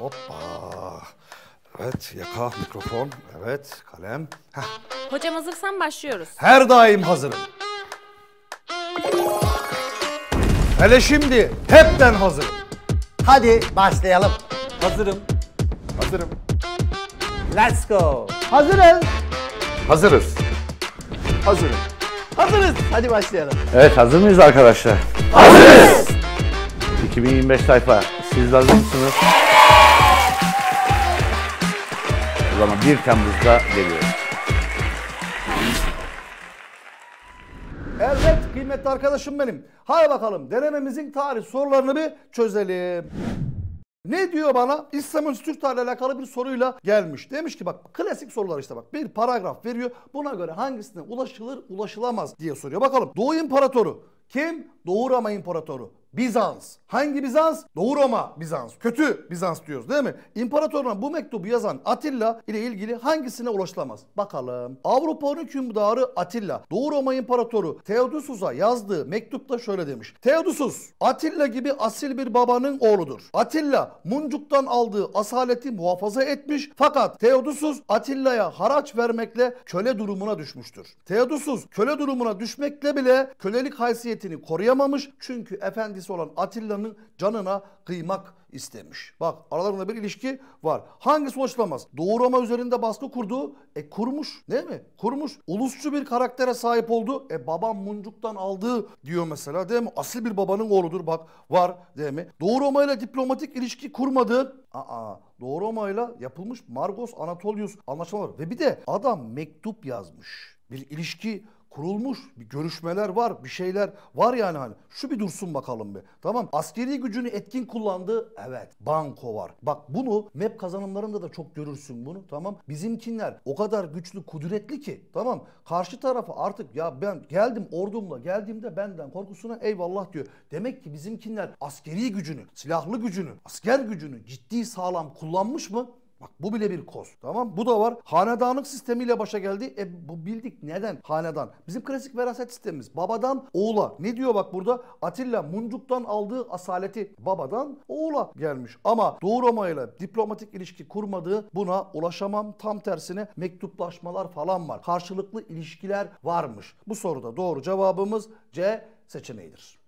Hoppa. Evet, yaka, mikrofon, evet, kalem. Heh. Hocam hazırsan başlıyoruz. Her daim hazırım. Hele şimdi hepten hazırım. Hadi başlayalım. Hazırım. Hazırım. Let's go. Hazırız. Hazırız. Hazırız. Hazırız. Hadi başlayalım. Evet hazır mıyız arkadaşlar? Hazırız. 2025 sayfa. Siz hazır mısınız? ama 1 Temmuz'da geliyor. Evet kıymetli arkadaşım benim. Hay bakalım denememizin tarih sorularını bir çözelim. Ne diyor bana? İslam Türk tarihi alakalı bir soruyla gelmiş. Demiş ki bak klasik sorular işte bak. Bir paragraf veriyor. Buna göre hangisine ulaşılır ulaşılamaz diye soruyor. Bakalım Doğu İmparatoru kim? Doğu Roma İmparatoru. Bizans. Hangi Bizans? Doğu Roma Bizans. Kötü Bizans diyoruz değil mi? İmparatoruna bu mektubu yazan Atilla ile ilgili hangisine ulaşılamaz? Bakalım. Avrupa'nın hükümdarı Atilla, Doğu Roma İmparatoru Theodosius'a yazdığı mektupta şöyle demiş. Theodosius Atilla gibi asil bir babanın oğludur. Atilla, Muncuk'tan aldığı asaleti muhafaza etmiş fakat Theodosius Atilla'ya haraç vermekle köle durumuna düşmüştür. Theodosius köle durumuna düşmekle bile kölelik haysiyetini koruyamamış çünkü efendi valisi olan Atilla'nın canına kıymak istemiş. Bak aralarında bir ilişki var. Hangisi ulaşılamaz? Doğu Roma üzerinde baskı kurdu. E kurmuş değil mi? Kurmuş. Ulusçu bir karaktere sahip oldu. E babam muncuktan aldığı diyor mesela değil mi? Asil bir babanın oğludur bak var değil mi? Doğu Roma ile diplomatik ilişki kurmadı. Aa, Doğu Roma ile yapılmış Margos Anatolius anlaşmaları. Ve bir de adam mektup yazmış. Bir ilişki kurulmuş bir görüşmeler var bir şeyler var yani hani şu bir dursun bakalım bir tamam askeri gücünü etkin kullandı evet banko var bak bunu Mep kazanımlarında da çok görürsün bunu tamam bizimkinler o kadar güçlü kudretli ki tamam karşı tarafı artık ya ben geldim ordumla geldiğimde benden korkusuna eyvallah diyor demek ki bizimkinler askeri gücünü silahlı gücünü asker gücünü ciddi sağlam kullanmış mı Bak bu bile bir koz. Tamam bu da var. Hanedanlık sistemiyle başa geldi. E bu bildik neden? Hanedan. Bizim klasik veraset sistemimiz. Babadan oğula. Ne diyor bak burada? Atilla Muncuk'tan aldığı asaleti babadan oğula gelmiş. Ama Doğu Roma ile diplomatik ilişki kurmadığı buna ulaşamam. Tam tersine mektuplaşmalar falan var. Karşılıklı ilişkiler varmış. Bu soruda doğru cevabımız C seçeneğidir.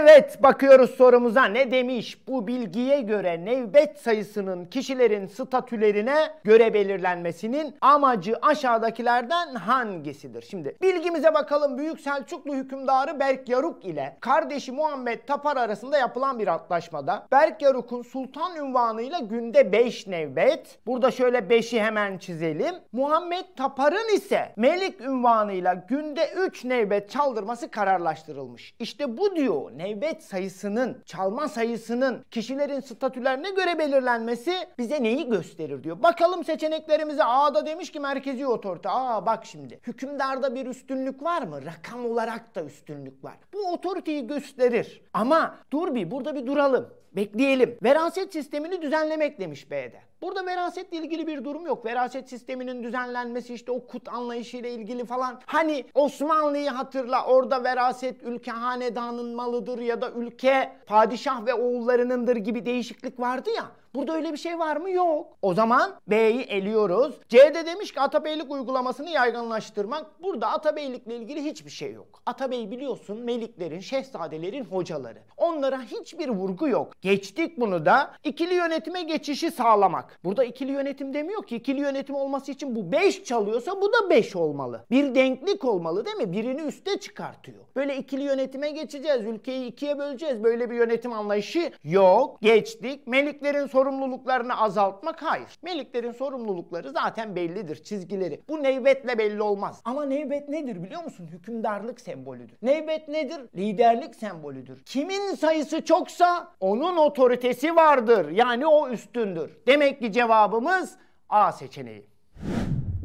Evet bakıyoruz sorumuza ne demiş? Bu bilgiye göre nevbet sayısının kişilerin statülerine göre belirlenmesinin amacı aşağıdakilerden hangisidir? Şimdi bilgimize bakalım Büyük Selçuklu hükümdarı Berk Yaruk ile kardeşi Muhammed Tapar arasında yapılan bir antlaşmada Berk Yaruk'un sultan ünvanıyla günde 5 nevbet. Burada şöyle 5'i hemen çizelim. Muhammed Tapar'ın ise melik ünvanıyla günde 3 nevbet çaldırması kararlaştırılmış. İşte bu diyor Nevbet sayısının, çalma sayısının kişilerin statülerine göre belirlenmesi bize neyi gösterir diyor. Bakalım seçeneklerimize A'da demiş ki merkezi otorite. Aa bak şimdi hükümdarda bir üstünlük var mı? Rakam olarak da üstünlük var. Bu otoriteyi gösterir. Ama dur bir burada bir duralım. Bekleyelim. Veraset sistemini düzenlemek demiş B'de. Burada verasetle ilgili bir durum yok. Veraset sisteminin düzenlenmesi işte o kut anlayışıyla ilgili falan. Hani Osmanlı'yı hatırla orada veraset ülke hanedanın malıdır ya da ülke padişah ve oğullarınındır gibi değişiklik vardı ya. Burada öyle bir şey var mı? Yok. O zaman B'yi eliyoruz. C'de demiş ki Atabeylik uygulamasını yaygınlaştırmak. Burada Atabeylikle ilgili hiçbir şey yok. Atabey biliyorsun meliklerin, şehzadelerin hocaları. Onlara hiçbir vurgu yok. Geçtik bunu da ikili yönetime geçişi sağlamak. Burada ikili yönetim demiyor ki ikili yönetim olması için bu 5 çalıyorsa bu da 5 olmalı. Bir denklik olmalı değil mi? Birini üste çıkartıyor. Böyle ikili yönetime geçeceğiz. Ülkeyi ikiye böleceğiz. Böyle bir yönetim anlayışı yok. Geçtik. Meliklerin sorunu sorumluluklarını azaltmak hayır. Meliklerin sorumlulukları zaten bellidir, çizgileri. Bu neybetle belli olmaz. Ama neybet nedir biliyor musun? Hükümdarlık sembolüdür. Neybet nedir? Liderlik sembolüdür. Kimin sayısı çoksa onun otoritesi vardır. Yani o üstündür. Demek ki cevabımız A seçeneği.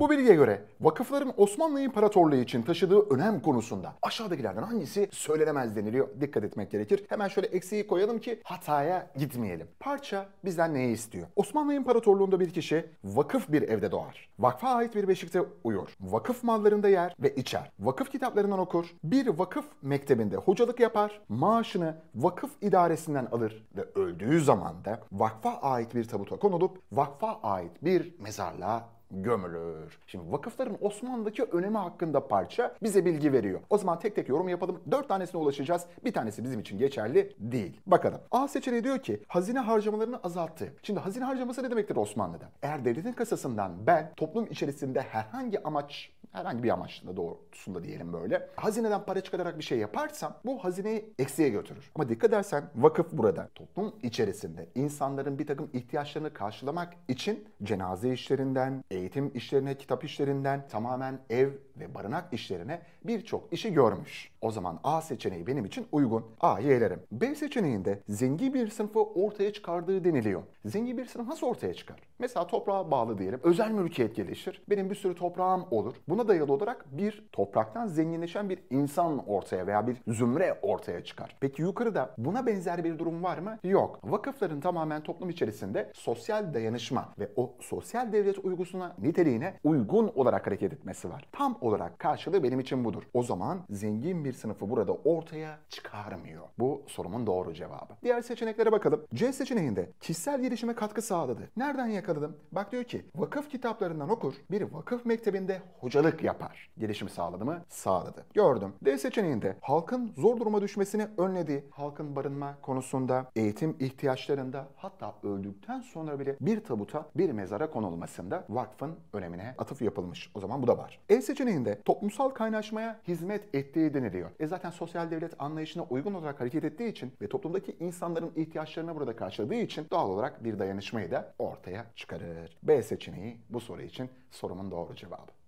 Bu bilgiye göre vakıfların Osmanlı İmparatorluğu için taşıdığı önem konusunda aşağıdakilerden hangisi söylenemez deniliyor? Dikkat etmek gerekir. Hemen şöyle eksiği koyalım ki hataya gitmeyelim. Parça bizden neyi istiyor? Osmanlı İmparatorluğunda bir kişi vakıf bir evde doğar. Vakfa ait bir beşikte uyur. Vakıf mallarında yer ve içer. Vakıf kitaplarından okur. Bir vakıf mektebinde hocalık yapar. Maaşını vakıf idaresinden alır ve öldüğü zaman da vakfa ait bir tabuta konulup vakfa ait bir mezarlığa gömülür. Şimdi vakıfların Osmanlı'daki önemi hakkında parça bize bilgi veriyor. O zaman tek tek yorum yapalım. Dört tanesine ulaşacağız. Bir tanesi bizim için geçerli değil. Bakalım. A seçeneği diyor ki hazine harcamalarını azalttı. Şimdi hazine harcaması ne demektir Osmanlı'da? Eğer devletin kasasından ben toplum içerisinde herhangi amaç herhangi bir amaçla doğrultusunda diyelim böyle. Hazineden para çıkararak bir şey yaparsam bu hazineyi eksiye götürür. Ama dikkat edersen vakıf burada toplum içerisinde insanların bir takım ihtiyaçlarını karşılamak için cenaze işlerinden, eğitim işlerine, kitap işlerinden tamamen ev ve barınak işlerine birçok işi görmüş. O zaman A seçeneği benim için uygun. A elerim. B seçeneğinde zengin bir sınıfı ortaya çıkardığı deniliyor. Zengin bir sınıf nasıl ortaya çıkar? Mesela toprağa bağlı diyelim. Özel mülkiyet gelişir. Benim bir sürü toprağım olur. Buna dayalı olarak bir topraktan zenginleşen bir insan ortaya veya bir zümre ortaya çıkar. Peki yukarıda buna benzer bir durum var mı? Yok. Vakıfların tamamen toplum içerisinde sosyal dayanışma ve o sosyal devlet uygusuna niteliğine uygun olarak hareket etmesi var. Tam o olarak karşılığı benim için budur. O zaman zengin bir sınıfı burada ortaya çıkarmıyor. Bu sorumun doğru cevabı. Diğer seçeneklere bakalım. C seçeneğinde kişisel gelişime katkı sağladı. Nereden yakaladım? Bak diyor ki vakıf kitaplarından okur, bir vakıf mektebinde hocalık yapar. Gelişim sağladı mı? Sağladı. Gördüm. D seçeneğinde halkın zor duruma düşmesini önledi. Halkın barınma konusunda, eğitim ihtiyaçlarında hatta öldükten sonra bile bir tabuta bir mezara konulmasında vakfın önemine atıf yapılmış. O zaman bu da var. E seçeneğinde ötesinde toplumsal kaynaşmaya hizmet ettiği deniliyor. E zaten sosyal devlet anlayışına uygun olarak hareket ettiği için ve toplumdaki insanların ihtiyaçlarını burada karşıladığı için doğal olarak bir dayanışmayı da ortaya çıkarır. B seçeneği bu soru için sorumun doğru cevabı.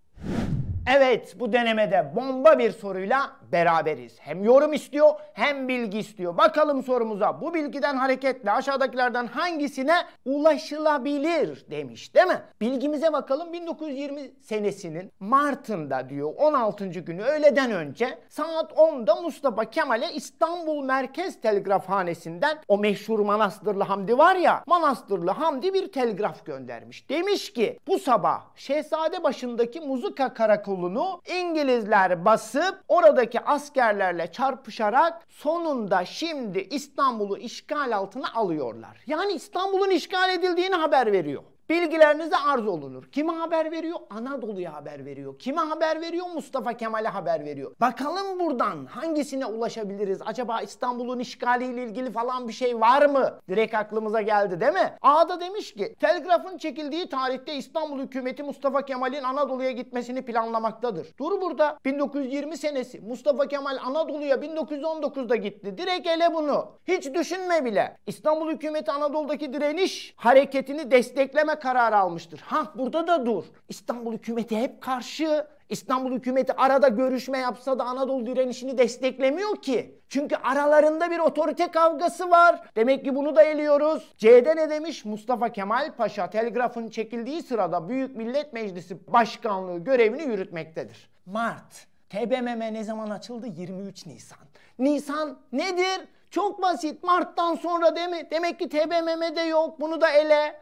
Evet bu denemede bomba bir soruyla beraberiz. Hem yorum istiyor hem bilgi istiyor. Bakalım sorumuza bu bilgiden hareketle aşağıdakilerden hangisine ulaşılabilir demiş değil mi? Bilgimize bakalım 1920 senesinin Mart'ında diyor 16. günü öğleden önce saat 10'da Mustafa Kemal'e İstanbul Merkez Telgrafhanesi'nden o meşhur Manastırlı Hamdi var ya Manastırlı Hamdi bir telgraf göndermiş. Demiş ki bu sabah Şehzade başındaki muzu Belçika karakolunu İngilizler basıp oradaki askerlerle çarpışarak sonunda şimdi İstanbul'u işgal altına alıyorlar. Yani İstanbul'un işgal edildiğini haber veriyor bilgilerinize arz olunur. Kime haber veriyor? Anadolu'ya haber veriyor. Kime haber veriyor? Mustafa Kemal'e haber veriyor. Bakalım buradan hangisine ulaşabiliriz? Acaba İstanbul'un işgaliyle ilgili falan bir şey var mı? Direkt aklımıza geldi değil mi? Ağda demiş ki telgrafın çekildiği tarihte İstanbul hükümeti Mustafa Kemal'in Anadolu'ya gitmesini planlamaktadır. Dur burada 1920 senesi Mustafa Kemal Anadolu'ya 1919'da gitti. Direkt ele bunu. Hiç düşünme bile. İstanbul hükümeti Anadolu'daki direniş hareketini desteklemek karar almıştır. Ha burada da dur. İstanbul hükümeti hep karşı. İstanbul hükümeti arada görüşme yapsa da Anadolu direnişini desteklemiyor ki. Çünkü aralarında bir otorite kavgası var. Demek ki bunu da eliyoruz. C'de ne demiş? Mustafa Kemal Paşa telgrafın çekildiği sırada Büyük Millet Meclisi Başkanlığı görevini yürütmektedir. Mart. TBMM ne zaman açıldı? 23 Nisan. Nisan nedir? Çok basit. Mart'tan sonra değil mi? Demek ki TBMM'de yok. Bunu da ele.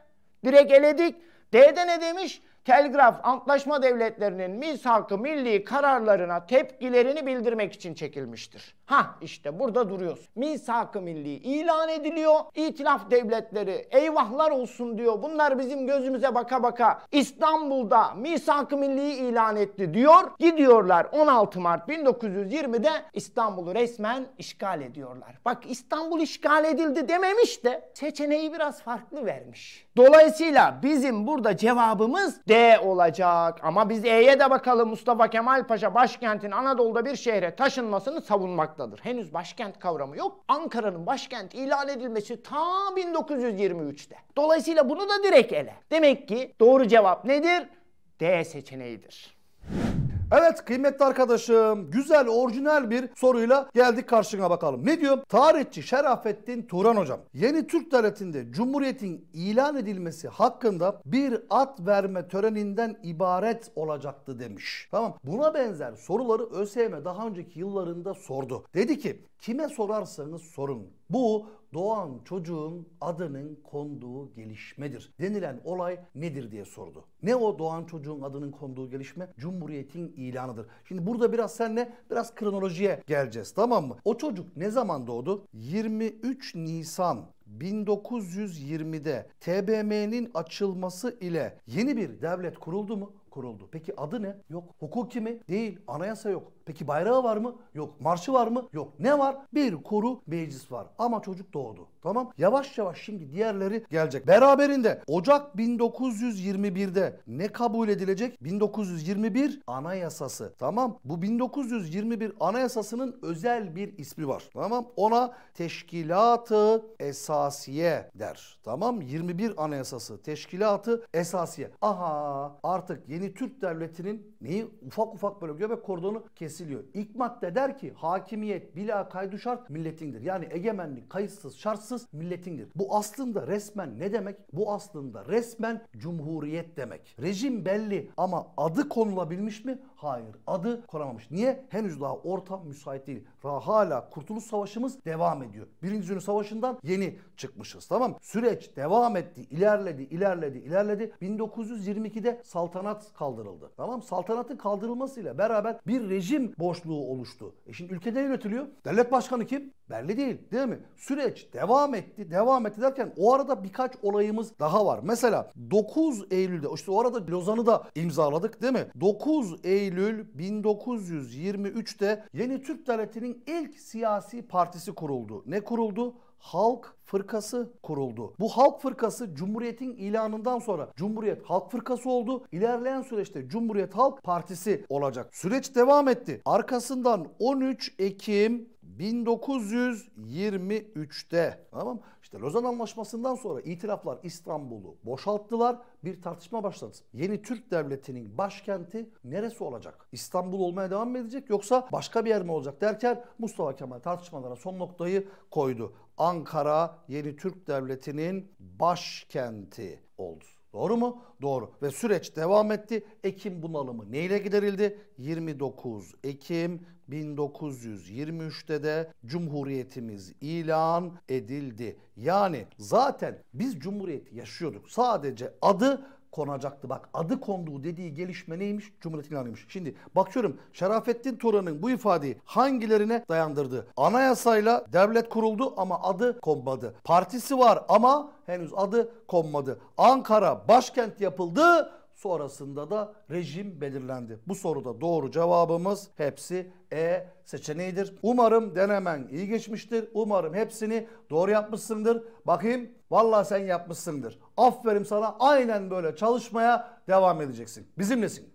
Direkt eledik. D'de ne demiş? telgraf antlaşma devletlerinin mishakı milli kararlarına tepkilerini bildirmek için çekilmiştir. Ha işte burada duruyoruz. Misak-ı milli ilan ediliyor. İtilaf devletleri eyvahlar olsun diyor. Bunlar bizim gözümüze baka baka İstanbul'da misak-ı milli ilan etti diyor. Gidiyorlar 16 Mart 1920'de İstanbul'u resmen işgal ediyorlar. Bak İstanbul işgal edildi dememiş de seçeneği biraz farklı vermiş. Dolayısıyla bizim burada cevabımız D olacak. Ama biz E'ye de bakalım. Mustafa Kemal Paşa başkentin Anadolu'da bir şehre taşınmasını savunmaktadır. Henüz başkent kavramı yok. Ankara'nın başkent ilan edilmesi ta 1923'te. Dolayısıyla bunu da direkt ele. Demek ki doğru cevap nedir? D seçeneğidir. Evet kıymetli arkadaşım güzel orijinal bir soruyla geldik karşına bakalım. Ne diyor? Tarihçi Şerafettin Turan hocam. Yeni Türk Devleti'nde Cumhuriyet'in ilan edilmesi hakkında bir at verme töreninden ibaret olacaktı demiş. Tamam buna benzer soruları ÖSYM daha önceki yıllarında sordu. Dedi ki kime sorarsanız sorun bu doğan çocuğun adının konduğu gelişmedir. Denilen olay nedir diye sordu. Ne o doğan çocuğun adının konduğu gelişme? Cumhuriyetin ilanıdır. Şimdi burada biraz senle biraz kronolojiye geleceğiz tamam mı? O çocuk ne zaman doğdu? 23 Nisan 1920'de TBMM'nin açılması ile yeni bir devlet kuruldu mu? Kuruldu. Peki adı ne? Yok. Hukuki mi? Değil. Anayasa yok. Peki bayrağı var mı? Yok. Marşı var mı? Yok. Ne var? Bir koru meclis var. Ama çocuk doğdu. Tamam. Yavaş yavaş şimdi diğerleri gelecek. Beraberinde Ocak 1921'de ne kabul edilecek? 1921 Anayasası. Tamam. Bu 1921 Anayasasının özel bir ismi var. Tamam. Ona Teşkilatı Esasiye der. Tamam. 21 Anayasası Teşkilatı Esasiye. Aha artık yeni Türk Devleti'nin neyi ufak ufak böyle göbek kordonu kes kesiliyor. İlk madde der ki hakimiyet bila kaydu şart milletindir. Yani egemenlik kayıtsız şartsız milletindir. Bu aslında resmen ne demek? Bu aslında resmen cumhuriyet demek. Rejim belli ama adı konulabilmiş mi? Hayır adı konamamış. Niye? Henüz daha ortam müsait değil. Hala Kurtuluş Savaşımız devam ediyor. Birinci Dünya Savaşı'ndan yeni çıkmışız tamam mı? Süreç devam etti, ilerledi, ilerledi, ilerledi. 1922'de saltanat kaldırıldı. Tamam Saltanatın kaldırılmasıyla beraber bir rejim yönetim boşluğu oluştu. E şimdi ülkede yönetiliyor. Devlet başkanı kim? Belli değil değil mi? Süreç devam etti. Devam etti derken o arada birkaç olayımız daha var. Mesela 9 Eylül'de işte o arada Lozan'ı da imzaladık değil mi? 9 Eylül 1923'te yeni Türk Devleti'nin ilk siyasi partisi kuruldu. Ne kuruldu? Halk Fırkası kuruldu. Bu Halk Fırkası Cumhuriyet'in ilanından sonra Cumhuriyet Halk Fırkası oldu. İlerleyen süreçte Cumhuriyet Halk Partisi olacak. Süreç devam etti. Arkasından 13 Ekim 1923'te tamam işte Lozan Anlaşması'ndan sonra itiraflar İstanbul'u boşalttılar. Bir tartışma başladı. Yeni Türk Devleti'nin başkenti neresi olacak? İstanbul olmaya devam mı edecek yoksa başka bir yer mi olacak derken Mustafa Kemal tartışmalara son noktayı koydu. Ankara Yeni Türk Devleti'nin başkenti oldu. Doğru mu? Doğru. Ve süreç devam etti. Ekim bunalımı neyle giderildi? 29 Ekim 1923'te de Cumhuriyetimiz ilan edildi. Yani zaten biz Cumhuriyeti yaşıyorduk. Sadece adı konacaktı. Bak adı konduğu dediği gelişme neymiş? Cumhuriyet ilanıymış. Şimdi bakıyorum Şerafettin Turan'ın bu ifadeyi hangilerine dayandırdı? Anayasayla devlet kuruldu ama adı konmadı. Partisi var ama henüz adı konmadı. Ankara başkent yapıldı Sonrasında da rejim belirlendi. Bu soruda doğru cevabımız hepsi E seçeneğidir. Umarım denemen iyi geçmiştir. Umarım hepsini doğru yapmışsındır. Bakayım valla sen yapmışsındır. Aferin sana aynen böyle çalışmaya devam edeceksin. Bizimlesin.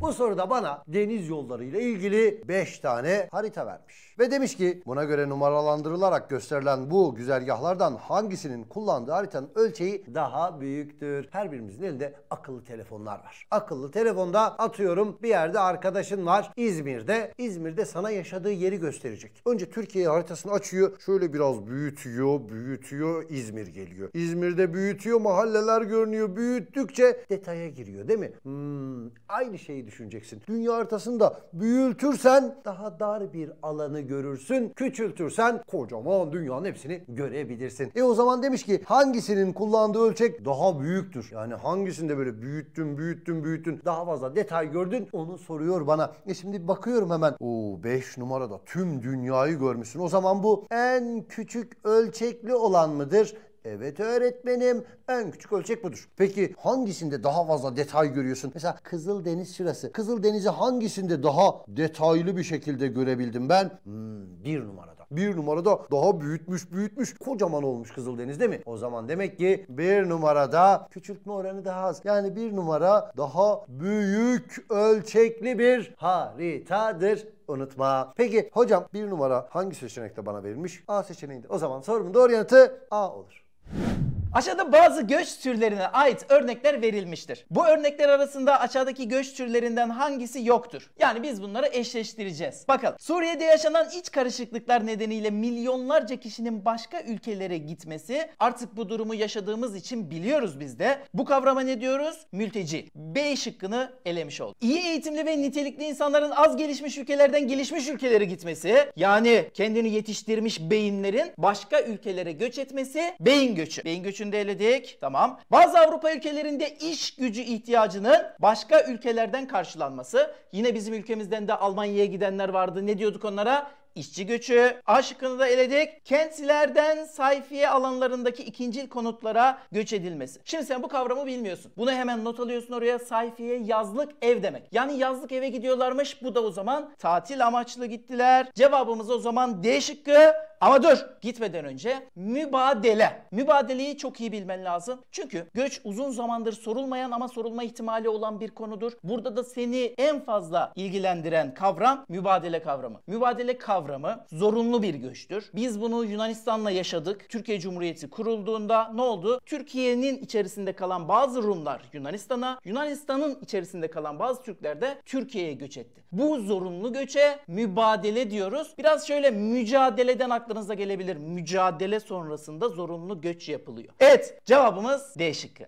Bu soruda bana deniz yolları ile ilgili 5 tane harita vermiş. Ve demiş ki buna göre numaralandırılarak gösterilen bu güzergahlardan hangisinin kullandığı haritanın ölçeği daha büyüktür? Her birimizin elinde akıllı telefonlar var. Akıllı telefonda atıyorum bir yerde arkadaşın var İzmir'de. İzmir'de sana yaşadığı yeri gösterecek. Önce Türkiye haritasını açıyor. Şöyle biraz büyütüyor, büyütüyor İzmir geliyor. İzmir'de büyütüyor mahalleler görünüyor. Büyüttükçe detaya giriyor değil mi? Hmm, aynı şeyi düşüneceksin. Dünya haritasını da büyütürsen daha dar bir alanı görürsün. Küçültürsen kocaman dünyanın hepsini görebilirsin. E o zaman demiş ki hangisinin kullandığı ölçek daha büyüktür? Yani hangisinde böyle büyüttün, büyüttün, büyüttün, daha fazla detay gördün onu soruyor bana. E şimdi bakıyorum hemen. Oo 5 numarada tüm dünyayı görmüşsün. O zaman bu en küçük ölçekli olan mıdır? Evet öğretmenim. En küçük ölçek budur. Peki hangisinde daha fazla detay görüyorsun? Mesela Kızıl Deniz şurası. Kızıl Denizi hangisinde daha detaylı bir şekilde görebildim ben? Hmm, bir numarada. Bir numarada daha büyütmüş büyütmüş. Kocaman olmuş Kızıl Deniz değil mi? O zaman demek ki bir numarada küçültme oranı daha az. Yani bir numara daha büyük ölçekli bir haritadır unutma. Peki hocam bir numara hangi seçenekte bana verilmiş? A seçeneğinde. O zaman sorumun doğru yanıtı A olur. you Aşağıda bazı göç türlerine ait örnekler verilmiştir. Bu örnekler arasında aşağıdaki göç türlerinden hangisi yoktur? Yani biz bunları eşleştireceğiz. Bakalım. Suriye'de yaşanan iç karışıklıklar nedeniyle milyonlarca kişinin başka ülkelere gitmesi artık bu durumu yaşadığımız için biliyoruz biz de. Bu kavrama ne diyoruz? Mülteci. B şıkkını elemiş olduk. İyi eğitimli ve nitelikli insanların az gelişmiş ülkelerden gelişmiş ülkelere gitmesi yani kendini yetiştirmiş beyinlerin başka ülkelere göç etmesi beyin göçü. Beyin göçü ölçünde eledik. Tamam. Bazı Avrupa ülkelerinde iş gücü ihtiyacının başka ülkelerden karşılanması. Yine bizim ülkemizden de Almanya'ya gidenler vardı. Ne diyorduk onlara? işçi göçü. A şıkkını da eledik. Kentlerden sayfiye alanlarındaki ikincil konutlara göç edilmesi. Şimdi sen bu kavramı bilmiyorsun. Bunu hemen not alıyorsun oraya sayfiye yazlık ev demek. Yani yazlık eve gidiyorlarmış. Bu da o zaman tatil amaçlı gittiler. Cevabımız o zaman D şıkkı ama dur gitmeden önce mübadele. Mübadeleyi çok iyi bilmen lazım. Çünkü göç uzun zamandır sorulmayan ama sorulma ihtimali olan bir konudur. Burada da seni en fazla ilgilendiren kavram mübadele kavramı. Mübadele kavramı zorunlu bir göçtür. Biz bunu Yunanistan'la yaşadık. Türkiye Cumhuriyeti kurulduğunda ne oldu? Türkiye'nin içerisinde kalan bazı Rumlar Yunanistan'a, Yunanistan'ın içerisinde kalan bazı Türkler de Türkiye'ye göç etti. Bu zorunlu göçe mübadele diyoruz. Biraz şöyle mücadeleden aklımıza aklınıza gelebilir. Mücadele sonrasında zorunlu göç yapılıyor. Evet cevabımız D şıkkı.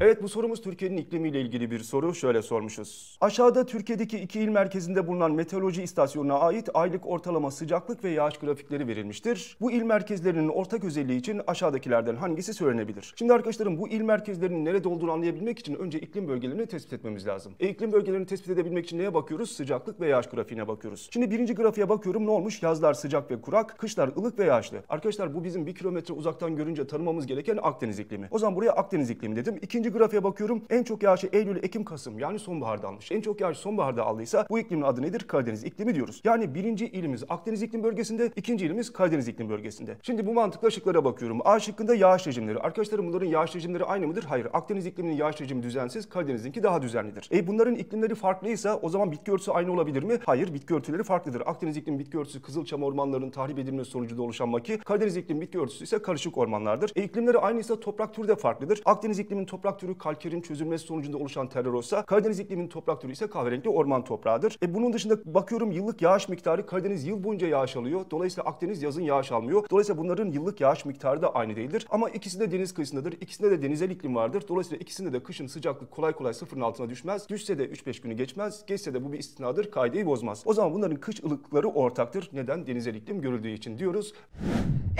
Evet bu sorumuz Türkiye'nin iklimiyle ilgili bir soru. Şöyle sormuşuz. Aşağıda Türkiye'deki iki il merkezinde bulunan meteoroloji istasyonuna ait aylık ortalama sıcaklık ve yağış grafikleri verilmiştir. Bu il merkezlerinin ortak özelliği için aşağıdakilerden hangisi söylenebilir? Şimdi arkadaşlarım bu il merkezlerinin nerede olduğunu anlayabilmek için önce iklim bölgelerini tespit etmemiz lazım. E, iklim bölgelerini tespit edebilmek için neye bakıyoruz? Sıcaklık ve yağış grafiğine bakıyoruz. Şimdi birinci grafiğe bakıyorum ne olmuş? Yazlar sıcak ve kurak, kışlar ılık ve yağışlı. Arkadaşlar bu bizim bir kilometre uzaktan görünce tanımamız gereken Akdeniz iklimi. O zaman buraya Akdeniz iklimi dedim. İkinci İkinci grafiğe bakıyorum. En çok yağışı Eylül, Ekim, Kasım yani sonbaharda almış. En çok yağış sonbaharda aldıysa bu iklimin adı nedir? Karadeniz iklimi diyoruz. Yani birinci ilimiz Akdeniz iklim bölgesinde, ikinci ilimiz Karadeniz iklim bölgesinde. Şimdi bu mantıklı şıklara bakıyorum. A şıkkında yağış rejimleri. Arkadaşlarım bunların yağış rejimleri aynı mıdır? Hayır. Akdeniz ikliminin yağış rejimi düzensiz, Karadeniz'inki daha düzenlidir. E bunların iklimleri farklıysa o zaman bitki örtüsü aynı olabilir mi? Hayır, bitki örtüleri farklıdır. Akdeniz iklim bitki örtüsü Kızılçam ormanlarının tahrip edilmesi sonucunda oluşan maki, Karadeniz iklim bitki örtüsü ise karışık ormanlardır. E iklimleri aynıysa toprak türü de farklıdır. Akdeniz iklimin toprak toprak türü kalkerin çözülmesi sonucunda oluşan terör olsa Karadeniz ikliminin toprak türü ise kahverengi orman toprağıdır. E bunun dışında bakıyorum yıllık yağış miktarı Karadeniz yıl boyunca yağış alıyor. Dolayısıyla Akdeniz yazın yağış almıyor. Dolayısıyla bunların yıllık yağış miktarı da aynı değildir. Ama ikisi de deniz kıyısındadır. İkisinde de denizel iklim vardır. Dolayısıyla ikisinde de kışın sıcaklık kolay kolay sıfırın altına düşmez. Düşse de 3-5 günü geçmez. Geçse de bu bir istinadır. Kaideyi bozmaz. O zaman bunların kış ılıkları ortaktır. Neden? Denizel iklim görüldüğü için diyoruz.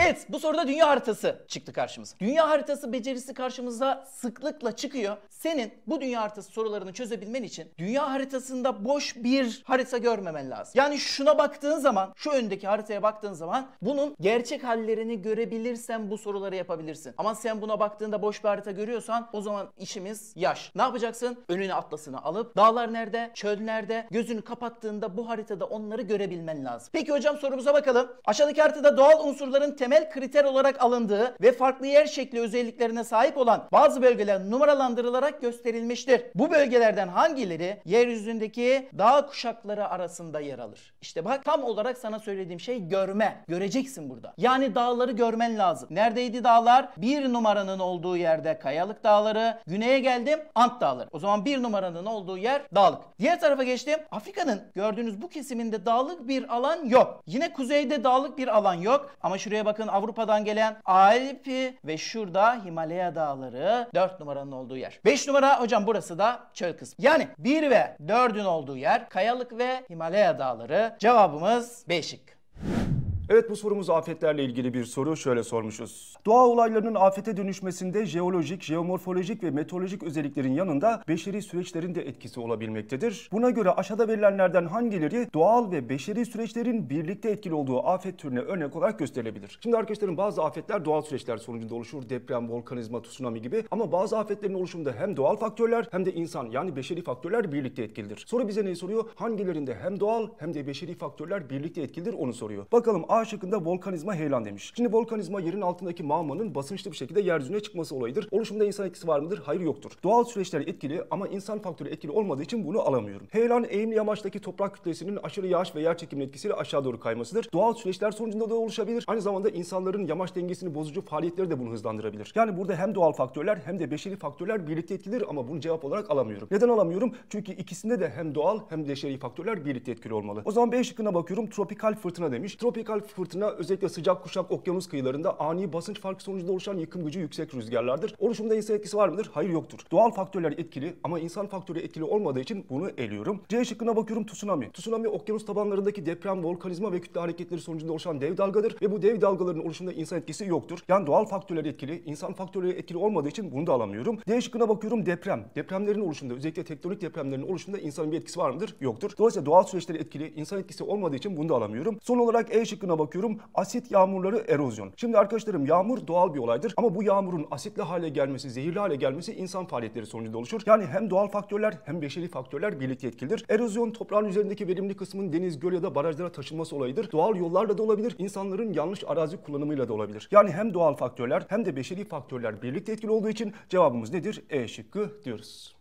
Evet bu soruda dünya haritası çıktı karşımıza. Dünya haritası becerisi karşımıza sıklıkla rahatlıkla çıkıyor. Senin bu dünya haritası sorularını çözebilmen için dünya haritasında boş bir harita görmemen lazım. Yani şuna baktığın zaman, şu öndeki haritaya baktığın zaman bunun gerçek hallerini görebilirsen bu soruları yapabilirsin. Ama sen buna baktığında boş bir harita görüyorsan o zaman işimiz yaş. Ne yapacaksın? Önüne atlasını alıp dağlar nerede, çöl nerede, gözünü kapattığında bu haritada onları görebilmen lazım. Peki hocam sorumuza bakalım. Aşağıdaki haritada doğal unsurların temel kriter olarak alındığı ve farklı yer şekli özelliklerine sahip olan bazı bölgeler numaralandırılarak gösterilmiştir. Bu bölgelerden hangileri yeryüzündeki dağ kuşakları arasında yer alır? İşte bak tam olarak sana söylediğim şey görme. Göreceksin burada. Yani dağları görmen lazım. Neredeydi dağlar? Bir numaranın olduğu yerde Kayalık Dağları. Güneye geldim Ant Dağları. O zaman bir numaranın olduğu yer dağlık. Diğer tarafa geçtim. Afrika'nın gördüğünüz bu kesiminde dağlık bir alan yok. Yine kuzeyde dağlık bir alan yok. Ama şuraya bakın Avrupa'dan gelen Alpi ve şurada Himalaya Dağları dört numaranın dağlarının olduğu yer. 5 numara hocam burası da çöl kısmı. Yani 1 ve 4'ün olduğu yer kayalık ve Himalaya dağları. Cevabımız B şıkkı. Evet bu sorumuz afetlerle ilgili bir soru. Şöyle sormuşuz. Doğa olaylarının afete dönüşmesinde jeolojik, jeomorfolojik ve meteorolojik özelliklerin yanında beşeri süreçlerin de etkisi olabilmektedir. Buna göre aşağıda verilenlerden hangileri doğal ve beşeri süreçlerin birlikte etkili olduğu afet türüne örnek olarak gösterilebilir? Şimdi arkadaşlarım bazı afetler doğal süreçler sonucunda oluşur. Deprem, volkanizma, tsunami gibi. Ama bazı afetlerin oluşumunda hem doğal faktörler hem de insan yani beşeri faktörler birlikte etkilidir. Soru bize neyi soruyor? Hangilerinde hem doğal hem de beşeri faktörler birlikte etkilidir onu soruyor. Bakalım A şıkkında volkanizma heyelan demiş. Şimdi volkanizma yerin altındaki mağmanın basınçlı bir şekilde yeryüzüne çıkması olayıdır. Oluşumda insan etkisi var mıdır? Hayır yoktur. Doğal süreçler etkili ama insan faktörü etkili olmadığı için bunu alamıyorum. Heyelan eğimli yamaçtaki toprak kütlesinin aşırı yağış ve yer çekim etkisiyle aşağı doğru kaymasıdır. Doğal süreçler sonucunda da oluşabilir. Aynı zamanda insanların yamaç dengesini bozucu faaliyetleri de bunu hızlandırabilir. Yani burada hem doğal faktörler hem de beşeri faktörler birlikte etkilir ama bunu cevap olarak alamıyorum. Neden alamıyorum? Çünkü ikisinde de hem doğal hem de beşeri faktörler birlikte etkili olmalı. O zaman B şıkkına bakıyorum. Tropikal fırtına demiş. Tropikal fırtına özellikle sıcak kuşak okyanus kıyılarında ani basınç farkı sonucunda oluşan yıkım gücü yüksek rüzgarlardır. Oluşumda insan etkisi var mıdır? Hayır yoktur. Doğal faktörler etkili ama insan faktörü etkili olmadığı için bunu eliyorum. C şıkkına bakıyorum tsunami. Tsunami okyanus tabanlarındaki deprem, volkanizma ve kütle hareketleri sonucunda oluşan dev dalgadır ve bu dev dalgaların oluşumunda insan etkisi yoktur. Yani doğal faktörler etkili, insan faktörleri etkili olmadığı için bunu da alamıyorum. D şıkkına bakıyorum deprem. Depremlerin oluşumunda özellikle tektonik depremlerin oluşumunda insanın bir etkisi var mıdır? Yoktur. Dolayısıyla doğal süreçleri etkili, insan etkisi olmadığı için bunu da alamıyorum. Son olarak E şıkkına tarafına bakıyorum. Asit yağmurları erozyon. Şimdi arkadaşlarım yağmur doğal bir olaydır ama bu yağmurun asitli hale gelmesi, zehirli hale gelmesi insan faaliyetleri sonucunda oluşur. Yani hem doğal faktörler hem beşeri faktörler birlikte etkilidir. Erozyon toprağın üzerindeki verimli kısmın deniz, göl ya da barajlara taşınması olayıdır. Doğal yollarla da olabilir, insanların yanlış arazi kullanımıyla da olabilir. Yani hem doğal faktörler hem de beşeri faktörler birlikte etkili olduğu için cevabımız nedir? E şıkkı diyoruz.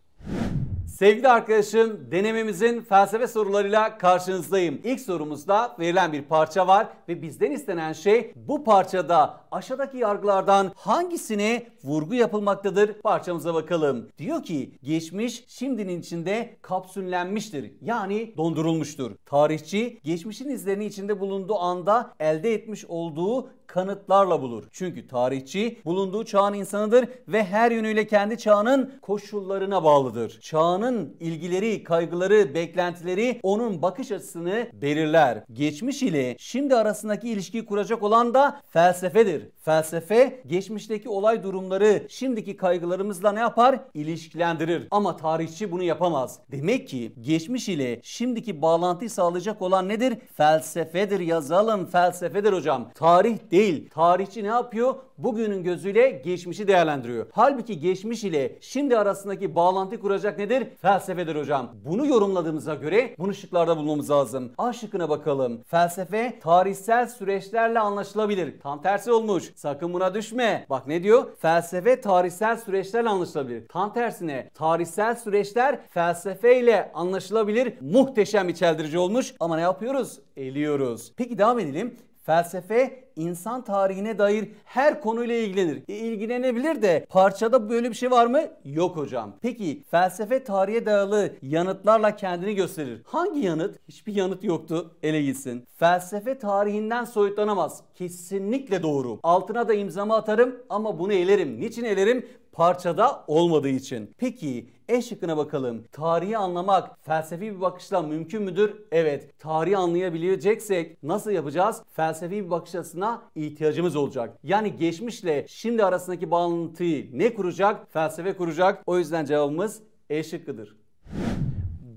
Sevgili arkadaşım denememizin felsefe sorularıyla karşınızdayım. İlk sorumuzda verilen bir parça var ve bizden istenen şey bu parçada aşağıdaki yargılardan hangisine vurgu yapılmaktadır? Parçamıza bakalım. Diyor ki geçmiş şimdinin içinde kapsüllenmiştir yani dondurulmuştur. Tarihçi geçmişin izlerini içinde bulunduğu anda elde etmiş olduğu kanıtlarla bulur. Çünkü tarihçi bulunduğu çağın insanıdır ve her yönüyle kendi çağının koşullarına bağlıdır. Çağının ilgileri, kaygıları, beklentileri onun bakış açısını belirler. Geçmiş ile şimdi arasındaki ilişkiyi kuracak olan da felsefedir. Felsefe geçmişteki olay durumları şimdiki kaygılarımızla ne yapar? İlişkilendirir. Ama tarihçi bunu yapamaz. Demek ki geçmiş ile şimdiki bağlantıyı sağlayacak olan nedir? Felsefedir yazalım. Felsefedir hocam. Tarih değil değil. Tarihçi ne yapıyor? Bugünün gözüyle geçmişi değerlendiriyor. Halbuki geçmiş ile şimdi arasındaki bağlantı kuracak nedir? Felsefedir hocam. Bunu yorumladığımıza göre bunu şıklarda bulmamız lazım. A şıkkına bakalım. Felsefe tarihsel süreçlerle anlaşılabilir. Tam tersi olmuş. Sakın buna düşme. Bak ne diyor? Felsefe tarihsel süreçlerle anlaşılabilir. Tam tersine tarihsel süreçler felsefe ile anlaşılabilir. Muhteşem bir çeldirici olmuş. Ama ne yapıyoruz? Eliyoruz. Peki devam edelim. Felsefe insan tarihine dair her konuyla ilgilenir. E, ilgilenebilir de parçada böyle bir şey var mı? Yok hocam. Peki felsefe tarihe dayalı yanıtlarla kendini gösterir. Hangi yanıt? Hiçbir yanıt yoktu. Ele gitsin. Felsefe tarihinden soyutlanamaz. Kesinlikle doğru. Altına da imzamı atarım ama bunu elerim. Niçin elerim? parçada olmadığı için. Peki e şıkkına bakalım. Tarihi anlamak felsefi bir bakışla mümkün müdür? Evet. Tarihi anlayabileceksek nasıl yapacağız? Felsefi bir bakış açısına ihtiyacımız olacak. Yani geçmişle şimdi arasındaki bağlantıyı ne kuracak? Felsefe kuracak. O yüzden cevabımız E şıkkıdır.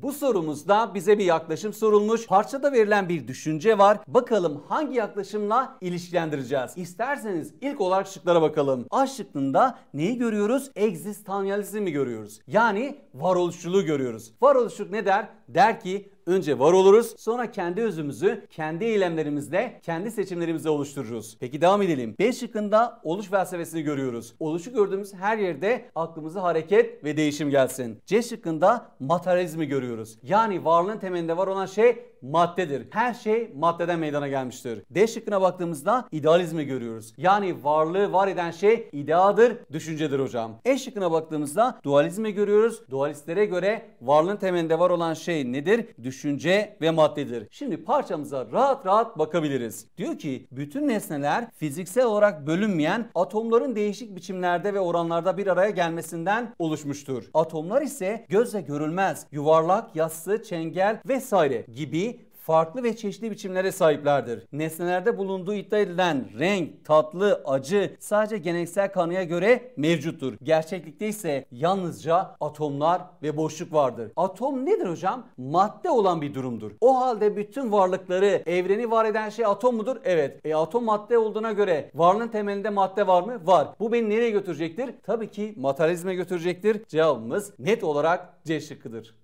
Bu sorumuzda bize bir yaklaşım sorulmuş. Parçada verilen bir düşünce var. Bakalım hangi yaklaşımla ilişkilendireceğiz? İsterseniz ilk olarak şıklara bakalım. A şıkkında neyi görüyoruz? Egzistanyalizmi görüyoruz. Yani varoluşçuluğu görüyoruz. Varoluşçuluk ne der? Der ki Önce var oluruz, sonra kendi özümüzü kendi eylemlerimizle, kendi seçimlerimizle oluştururuz. Peki devam edelim. Beş şıkkında oluş felsefesini görüyoruz. Oluşu gördüğümüz her yerde aklımızı hareket ve değişim gelsin. C şıkkında materyalizmi görüyoruz. Yani varlığın temelinde var olan şey maddedir. Her şey maddeden meydana gelmiştir. D şıkkına baktığımızda idealizmi görüyoruz. Yani varlığı var eden şey ideadır, düşüncedir hocam. E şıkkına baktığımızda dualizmi görüyoruz. Dualistlere göre varlığın temelinde var olan şey nedir? Düşünce ve maddedir. Şimdi parçamıza rahat rahat bakabiliriz. Diyor ki bütün nesneler fiziksel olarak bölünmeyen atomların değişik biçimlerde ve oranlarda bir araya gelmesinden oluşmuştur. Atomlar ise gözle görülmez, yuvarlak, yassı, çengel vesaire gibi farklı ve çeşitli biçimlere sahiplerdir. Nesnelerde bulunduğu iddia edilen renk, tatlı, acı sadece geleneksel kanıya göre mevcuttur. Gerçeklikte ise yalnızca atomlar ve boşluk vardır. Atom nedir hocam? Madde olan bir durumdur. O halde bütün varlıkları, evreni var eden şey atom mudur? Evet. E atom madde olduğuna göre varlığın temelinde madde var mı? Var. Bu beni nereye götürecektir? Tabii ki materyalizme götürecektir. Cevabımız net olarak C şıkkıdır.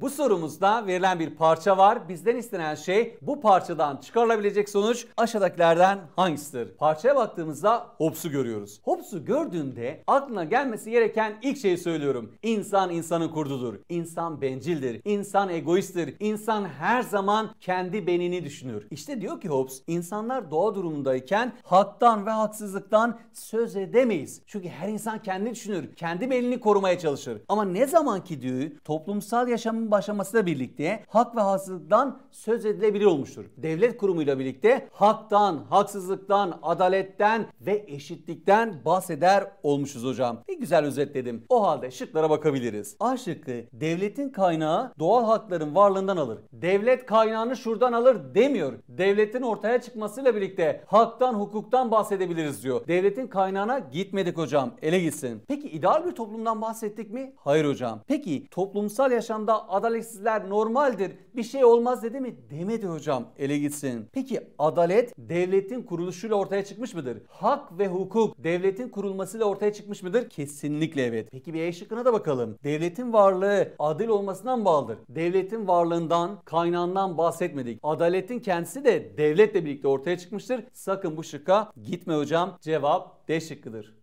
Bu sorumuzda verilen bir parça var. Bizden istenen şey bu parçadan çıkarılabilecek sonuç aşağıdakilerden hangisidir? Parçaya baktığımızda Hobbes'u görüyoruz. Hobbes'u gördüğünde aklına gelmesi gereken ilk şeyi söylüyorum. İnsan insanın kurdudur. İnsan bencildir. İnsan egoisttir. İnsan her zaman kendi benini düşünür. İşte diyor ki Hobbes insanlar doğa durumundayken haktan ve haksızlıktan söz edemeyiz. Çünkü her insan kendini düşünür. Kendi benini korumaya çalışır. Ama ne zaman ki diyor toplumsal yaşamın salgının başlamasıyla birlikte hak ve haksızlıktan söz edilebilir olmuştur. Devlet kurumuyla birlikte haktan, haksızlıktan, adaletten ve eşitlikten bahseder olmuşuz hocam. Ne güzel özetledim. O halde şıklara bakabiliriz. A şıkkı devletin kaynağı doğal hakların varlığından alır. Devlet kaynağını şuradan alır demiyor. Devletin ortaya çıkmasıyla birlikte haktan, hukuktan bahsedebiliriz diyor. Devletin kaynağına gitmedik hocam. Ele gitsin. Peki ideal bir toplumdan bahsettik mi? Hayır hocam. Peki toplumsal yaşamda adaletsizler normaldir bir şey olmaz dedi mi? Demedi hocam ele gitsin. Peki adalet devletin kuruluşuyla ortaya çıkmış mıdır? Hak ve hukuk devletin kurulmasıyla ortaya çıkmış mıdır? Kesinlikle evet. Peki bir E şıkkına da bakalım. Devletin varlığı adil olmasından bağlıdır. Devletin varlığından, kaynağından bahsetmedik. Adaletin kendisi de devletle birlikte ortaya çıkmıştır. Sakın bu şıkka gitme hocam. Cevap D şıkkıdır.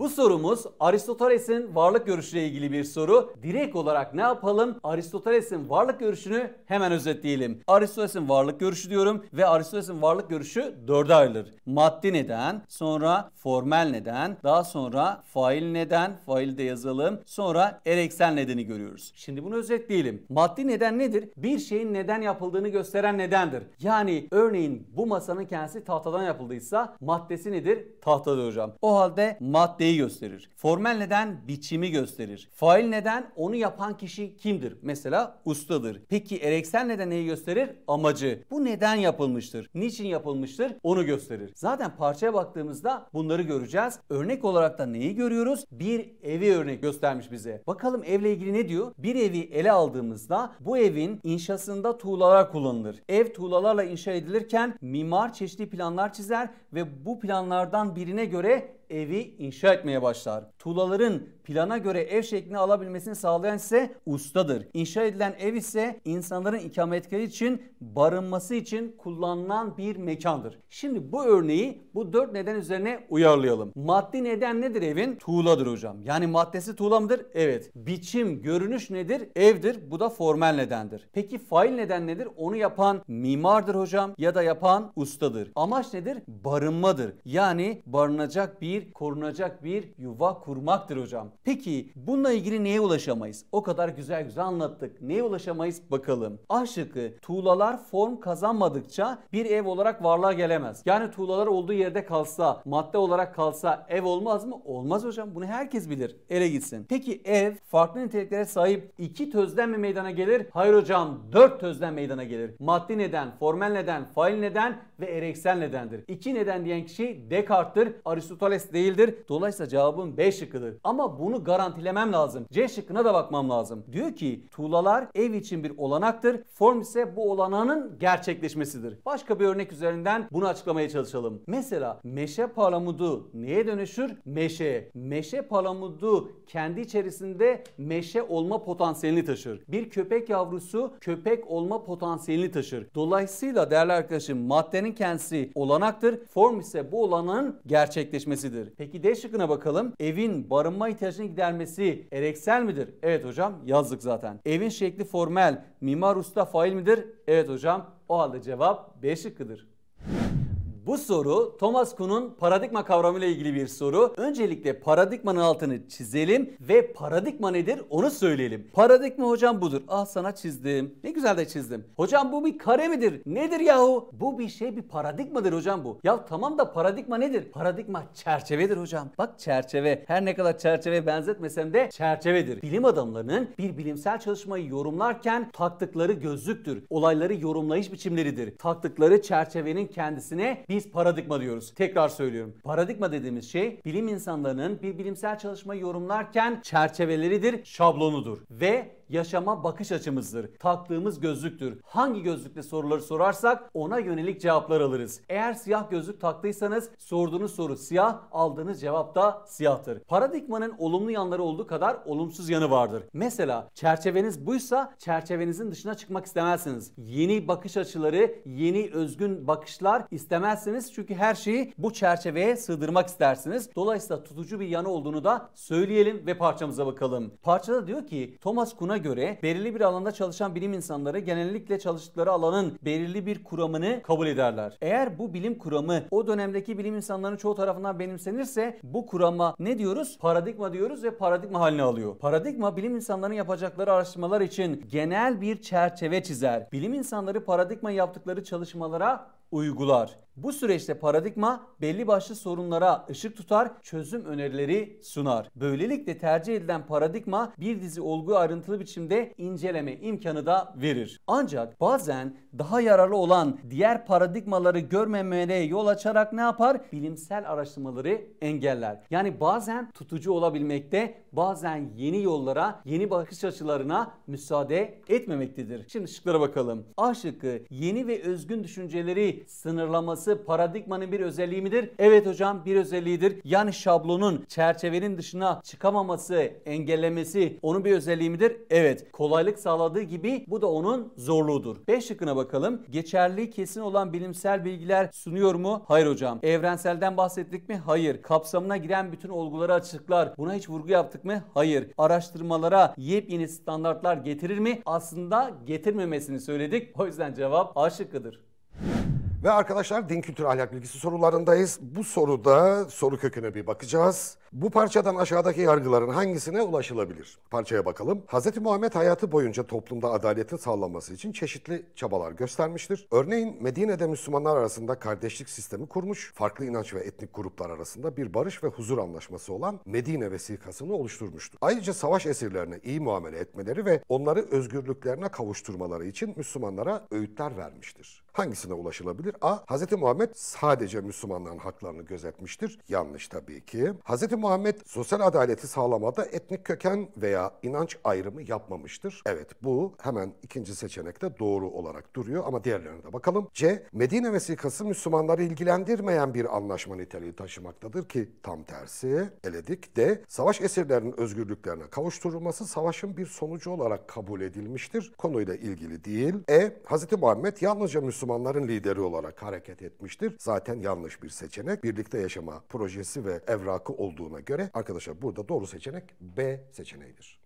Bu sorumuz Aristoteles'in varlık görüşüyle ilgili bir soru. Direkt olarak ne yapalım? Aristoteles'in varlık görüşünü hemen özetleyelim. Aristoteles'in varlık görüşü diyorum ve Aristoteles'in varlık görüşü dörde ayrılır. Maddi neden, sonra formel neden, daha sonra fail neden, faili de yazalım. Sonra ereksel nedeni görüyoruz. Şimdi bunu özetleyelim. Maddi neden nedir? Bir şeyin neden yapıldığını gösteren nedendir. Yani örneğin bu masanın kendisi tahtadan yapıldıysa maddesi nedir? Tahtadır hocam. O halde madde nesneyi gösterir. Formel neden biçimi gösterir. Fail neden onu yapan kişi kimdir? Mesela ustadır. Peki ereksel neden neyi gösterir? Amacı. Bu neden yapılmıştır? Niçin yapılmıştır? Onu gösterir. Zaten parçaya baktığımızda bunları göreceğiz. Örnek olarak da neyi görüyoruz? Bir evi örnek göstermiş bize. Bakalım evle ilgili ne diyor? Bir evi ele aldığımızda bu evin inşasında tuğlalar kullanılır. Ev tuğlalarla inşa edilirken mimar çeşitli planlar çizer ve bu planlardan birine göre evi inşa etmeye başlar. Tuğlaların plana göre ev şeklini alabilmesini sağlayan ise ustadır. İnşa edilen ev ise insanların ikametgahı için barınması için kullanılan bir mekandır. Şimdi bu örneği bu dört neden üzerine uyarlayalım. Maddi neden nedir evin? Tuğladır hocam. Yani maddesi tuğla mıdır? Evet. Biçim, görünüş nedir? Evdir. Bu da formel nedendir. Peki fail neden nedir? Onu yapan mimardır hocam ya da yapan ustadır. Amaç nedir? Barınmadır. Yani barınacak bir, korunacak bir yuva kurmaktır hocam. Peki bununla ilgili neye ulaşamayız? O kadar güzel güzel anlattık. Neye ulaşamayız bakalım. A şıkkı tuğlalar form kazanmadıkça bir ev olarak varlığa gelemez. Yani tuğlalar olduğu yerde kalsa, madde olarak kalsa ev olmaz mı? Olmaz hocam. Bunu herkes bilir. Ele gitsin. Peki ev farklı niteliklere sahip iki tözden mi meydana gelir? Hayır hocam dört tözden meydana gelir. Maddi neden, formel neden, fail neden ve ereksel nedendir. İki neden diyen kişi Descartes'tir, Aristoteles değildir. Dolayısıyla cevabın B şıkkıdır. Ama bunu garantilemem lazım. C şıkkına da bakmam lazım. Diyor ki tuğlalar ev için bir olanaktır. Form ise bu olananın gerçekleşmesidir. Başka bir örnek üzerinden bunu açıklamaya çalışalım. Mesela meşe palamudu neye dönüşür? Meşe. Meşe palamudu kendi içerisinde meşe olma potansiyelini taşır. Bir köpek yavrusu köpek olma potansiyelini taşır. Dolayısıyla değerli arkadaşım maddenin kendisi olanaktır. Form ise bu olanağın gerçekleşmesidir. Peki D şıkkına bakalım. Evin barınma ihtiyacı ihtiyaçını gidermesi ereksel midir? Evet hocam yazdık zaten. Evin şekli formel, mimar usta fail midir? Evet hocam o halde cevap B şıkkıdır. Bu soru Thomas Kuhn'un paradigma kavramıyla ilgili bir soru. Öncelikle paradigmanın altını çizelim ve paradigma nedir onu söyleyelim. Paradigma hocam budur. Ah sana çizdim. Ne güzel de çizdim. Hocam bu bir kare midir? Nedir yahu? Bu bir şey bir paradigmadır hocam bu. Ya tamam da paradigma nedir? Paradigma çerçevedir hocam. Bak çerçeve. Her ne kadar çerçeve benzetmesem de çerçevedir. Bilim adamlarının bir bilimsel çalışmayı yorumlarken taktıkları gözlüktür. Olayları yorumlayış biçimleridir. Taktıkları çerçevenin kendisine bir biz paradigma diyoruz. Tekrar söylüyorum. Paradigma dediğimiz şey bilim insanlarının bir bilimsel çalışma yorumlarken çerçeveleridir, şablonudur ve yaşama bakış açımızdır. Taktığımız gözlüktür. Hangi gözlükle soruları sorarsak ona yönelik cevaplar alırız. Eğer siyah gözlük taktıysanız sorduğunuz soru siyah, aldığınız cevap da siyahtır. Paradigmanın olumlu yanları olduğu kadar olumsuz yanı vardır. Mesela çerçeveniz buysa çerçevenizin dışına çıkmak istemezsiniz. Yeni bakış açıları, yeni özgün bakışlar istemezsiniz çünkü her şeyi bu çerçeveye sığdırmak istersiniz. Dolayısıyla tutucu bir yanı olduğunu da söyleyelim ve parçamıza bakalım. Parçada diyor ki Thomas Kuhn'a göre belirli bir alanda çalışan bilim insanları genellikle çalıştıkları alanın belirli bir kuramını kabul ederler. Eğer bu bilim kuramı o dönemdeki bilim insanların çoğu tarafından benimsenirse bu kurama ne diyoruz? Paradigma diyoruz ve paradigma haline alıyor. Paradigma bilim insanların yapacakları araştırmalar için genel bir çerçeve çizer. Bilim insanları paradigma yaptıkları çalışmalara uygular. Bu süreçte paradigma belli başlı sorunlara ışık tutar, çözüm önerileri sunar. Böylelikle tercih edilen paradigma bir dizi olgu ayrıntılı biçimde inceleme imkanı da verir. Ancak bazen daha yararlı olan diğer paradigmaları görmemeye yol açarak ne yapar? Bilimsel araştırmaları engeller. Yani bazen tutucu olabilmekte, bazen yeni yollara, yeni bakış açılarına müsaade etmemektedir. Şimdi şıklara bakalım. A şıkkı yeni ve özgün düşünceleri sınırlaması paradigmanın bir özelliği midir? Evet hocam bir özelliğidir. Yani şablonun çerçevenin dışına çıkamaması, engellemesi onun bir özelliği midir? Evet. Kolaylık sağladığı gibi bu da onun zorluğudur. 5 şıkkına bakalım. Geçerli kesin olan bilimsel bilgiler sunuyor mu? Hayır hocam. Evrenselden bahsettik mi? Hayır. Kapsamına giren bütün olguları açıklar. Buna hiç vurgu yaptık mı? Hayır. Araştırmalara yepyeni standartlar getirir mi? Aslında getirmemesini söyledik. O yüzden cevap A şıkkıdır. Ve arkadaşlar din kültürü ahlak bilgisi sorularındayız. Bu soruda soru köküne bir bakacağız. Bu parçadan aşağıdaki yargıların hangisine ulaşılabilir? Parçaya bakalım. Hz. Muhammed hayatı boyunca toplumda adaletin sağlanması için çeşitli çabalar göstermiştir. Örneğin Medine'de Müslümanlar arasında kardeşlik sistemi kurmuş, farklı inanç ve etnik gruplar arasında bir barış ve huzur anlaşması olan Medine vesikasını oluşturmuştur. Ayrıca savaş esirlerine iyi muamele etmeleri ve onları özgürlüklerine kavuşturmaları için Müslümanlara öğütler vermiştir hangisine ulaşılabilir? A. Hz. Muhammed sadece Müslümanların haklarını gözetmiştir. Yanlış tabii ki. Hz. Muhammed sosyal adaleti sağlamada etnik köken veya inanç ayrımı yapmamıştır. Evet bu hemen ikinci seçenekte doğru olarak duruyor ama diğerlerine de bakalım. C. Medine vesikası Müslümanları ilgilendirmeyen bir anlaşma niteliği taşımaktadır ki tam tersi eledik. D. Savaş esirlerinin özgürlüklerine kavuşturulması savaşın bir sonucu olarak kabul edilmiştir. Konuyla ilgili değil. E. Hz. Muhammed yalnızca Müslüman Müslümanların lideri olarak hareket etmiştir. Zaten yanlış bir seçenek. Birlikte yaşama projesi ve evrakı olduğuna göre arkadaşlar burada doğru seçenek B seçeneğidir.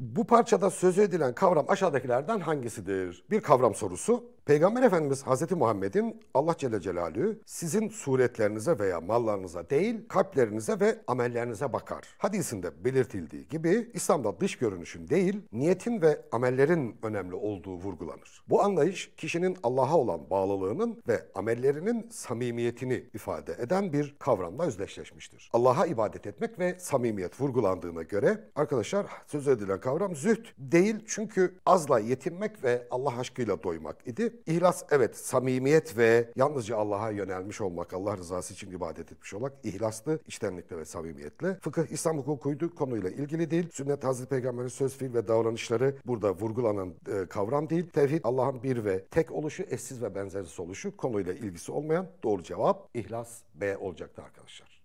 Bu parçada sözü edilen kavram aşağıdakilerden hangisidir? Bir kavram sorusu, Peygamber Efendimiz Hazreti Muhammed'in Allah Celle Celaluhu sizin suretlerinize veya mallarınıza değil kalplerinize ve amellerinize bakar. Hadisinde belirtildiği gibi İslam'da dış görünüşün değil niyetin ve amellerin önemli olduğu vurgulanır. Bu anlayış kişinin Allah'a olan bağlılığının ve amellerinin samimiyetini ifade eden bir kavramla özdeşleşmiştir. Allah'a ibadet etmek ve samimiyet vurgulandığına göre arkadaşlar söz edilen kavram züht değil çünkü azla yetinmek ve Allah aşkıyla doymak idi. İhlas evet samimiyet ve yalnızca Allah'a yönelmiş olmak, Allah rızası için ibadet etmiş olmak ihlaslı, içtenlikle ve samimiyetle. Fıkıh İslam hukukuydu konuyla ilgili değil. Sünnet Hazreti Peygamber'in söz, fiil ve davranışları burada vurgulanan e, kavram değil. Tevhid Allah'ın bir ve tek oluşu, eşsiz ve benzersiz oluşu konuyla ilgisi olmayan doğru cevap ihlas B olacaktı arkadaşlar.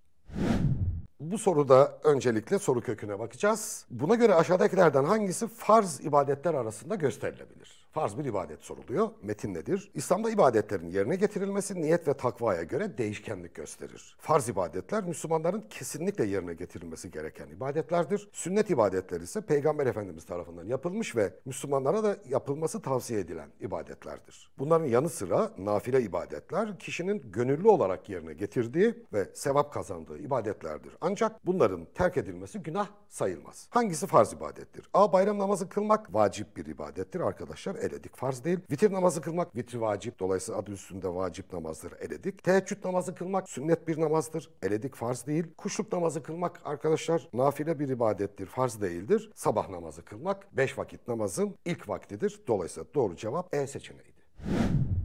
Bu soruda öncelikle soru köküne bakacağız. Buna göre aşağıdakilerden hangisi farz ibadetler arasında gösterilebilir? farz bir ibadet soruluyor. Metin nedir? İslam'da ibadetlerin yerine getirilmesi niyet ve takvaya göre değişkenlik gösterir. Farz ibadetler Müslümanların kesinlikle yerine getirilmesi gereken ibadetlerdir. Sünnet ibadetleri ise Peygamber Efendimiz tarafından yapılmış ve Müslümanlara da yapılması tavsiye edilen ibadetlerdir. Bunların yanı sıra nafile ibadetler kişinin gönüllü olarak yerine getirdiği ve sevap kazandığı ibadetlerdir. Ancak bunların terk edilmesi günah sayılmaz. Hangisi farz ibadettir? A. Bayram namazı kılmak vacip bir ibadettir arkadaşlar eledik. Farz değil. Vitir namazı kılmak vitri vacip. Dolayısıyla adı üstünde vacip namazdır. Eledik. Teheccüd namazı kılmak sünnet bir namazdır. Eledik. Farz değil. Kuşluk namazı kılmak arkadaşlar nafile bir ibadettir. Farz değildir. Sabah namazı kılmak beş vakit namazın ilk vaktidir. Dolayısıyla doğru cevap E seçeneğiydi.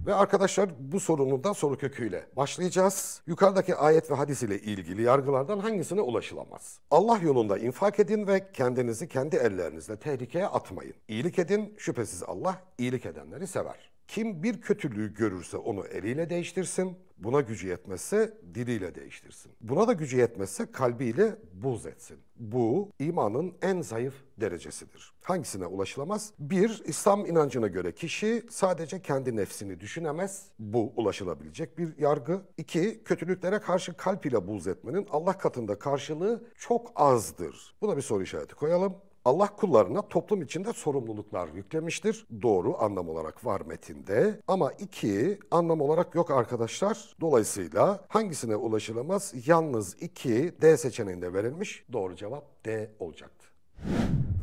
Ve arkadaşlar bu sorunun da soru köküyle başlayacağız. Yukarıdaki ayet ve hadis ile ilgili yargılardan hangisine ulaşılamaz? Allah yolunda infak edin ve kendinizi kendi ellerinizle tehlikeye atmayın. İyilik edin, şüphesiz Allah iyilik edenleri sever. Kim bir kötülüğü görürse onu eliyle değiştirsin Buna gücü yetmezse diliyle değiştirsin. Buna da gücü yetmezse kalbiyle buz etsin. Bu imanın en zayıf derecesidir. Hangisine ulaşılamaz? Bir, İslam inancına göre kişi sadece kendi nefsini düşünemez. Bu ulaşılabilecek bir yargı. İki, kötülüklere karşı kalp ile buz etmenin Allah katında karşılığı çok azdır. Buna bir soru işareti koyalım. Allah kullarına toplum içinde sorumluluklar yüklemiştir. Doğru anlam olarak var metinde ama iki anlam olarak yok arkadaşlar. Dolayısıyla hangisine ulaşılamaz? Yalnız iki D seçeneğinde verilmiş. Doğru cevap D olacaktı.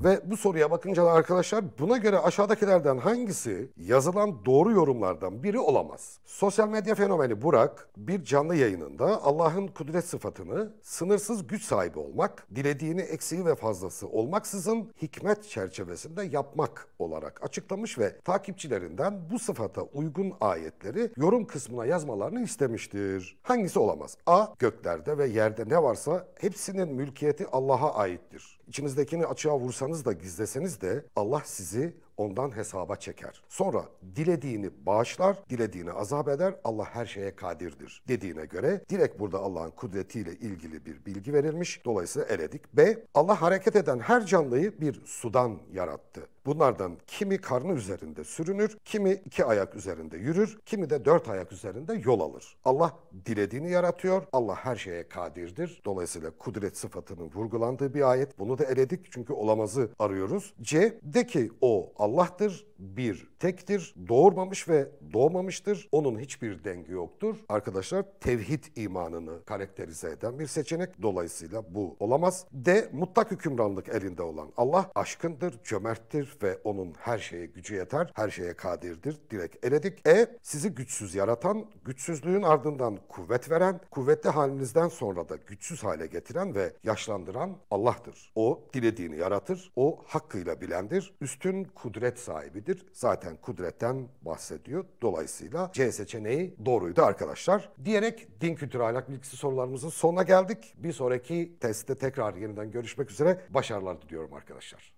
Ve bu soruya bakınca da arkadaşlar buna göre aşağıdakilerden hangisi yazılan doğru yorumlardan biri olamaz? Sosyal medya fenomeni Burak bir canlı yayınında Allah'ın kudret sıfatını sınırsız güç sahibi olmak, dilediğini eksiği ve fazlası olmaksızın hikmet çerçevesinde yapmak olarak açıklamış ve takipçilerinden bu sıfata uygun ayetleri yorum kısmına yazmalarını istemiştir. Hangisi olamaz? A. Göklerde ve yerde ne varsa hepsinin mülkiyeti Allah'a aittir. İçinizdekini açığa vursanız da gizleseniz de Allah sizi ondan hesaba çeker. Sonra dilediğini bağışlar, dilediğini azap eder. Allah her şeye kadirdir dediğine göre direkt burada Allah'ın kudretiyle ilgili bir bilgi verilmiş. Dolayısıyla eledik. B. Allah hareket eden her canlıyı bir sudan yarattı. Bunlardan kimi karnı üzerinde sürünür, kimi iki ayak üzerinde yürür, kimi de dört ayak üzerinde yol alır. Allah dilediğini yaratıyor. Allah her şeye kadirdir. Dolayısıyla kudret sıfatının vurgulandığı bir ayet. Bunu da eledik çünkü olamazı arıyoruz. C. De ki o Allah'tır bir tektir, doğurmamış ve doğmamıştır. Onun hiçbir dengi yoktur. Arkadaşlar tevhid imanını karakterize eden bir seçenek. Dolayısıyla bu olamaz. D. Mutlak hükümranlık elinde olan Allah aşkındır, cömerttir ve onun her şeye gücü yeter, her şeye kadirdir. Direkt eledik. E. Sizi güçsüz yaratan, güçsüzlüğün ardından kuvvet veren, kuvvetli halinizden sonra da güçsüz hale getiren ve yaşlandıran Allah'tır. O dilediğini yaratır, o hakkıyla bilendir, üstün kudret sahibidir nedir? Zaten kudretten bahsediyor. Dolayısıyla C seçeneği doğruydu arkadaşlar. Diyerek din kültürü ahlak bilgisi sorularımızın sonuna geldik. Bir sonraki testte tekrar yeniden görüşmek üzere. Başarılar diliyorum arkadaşlar.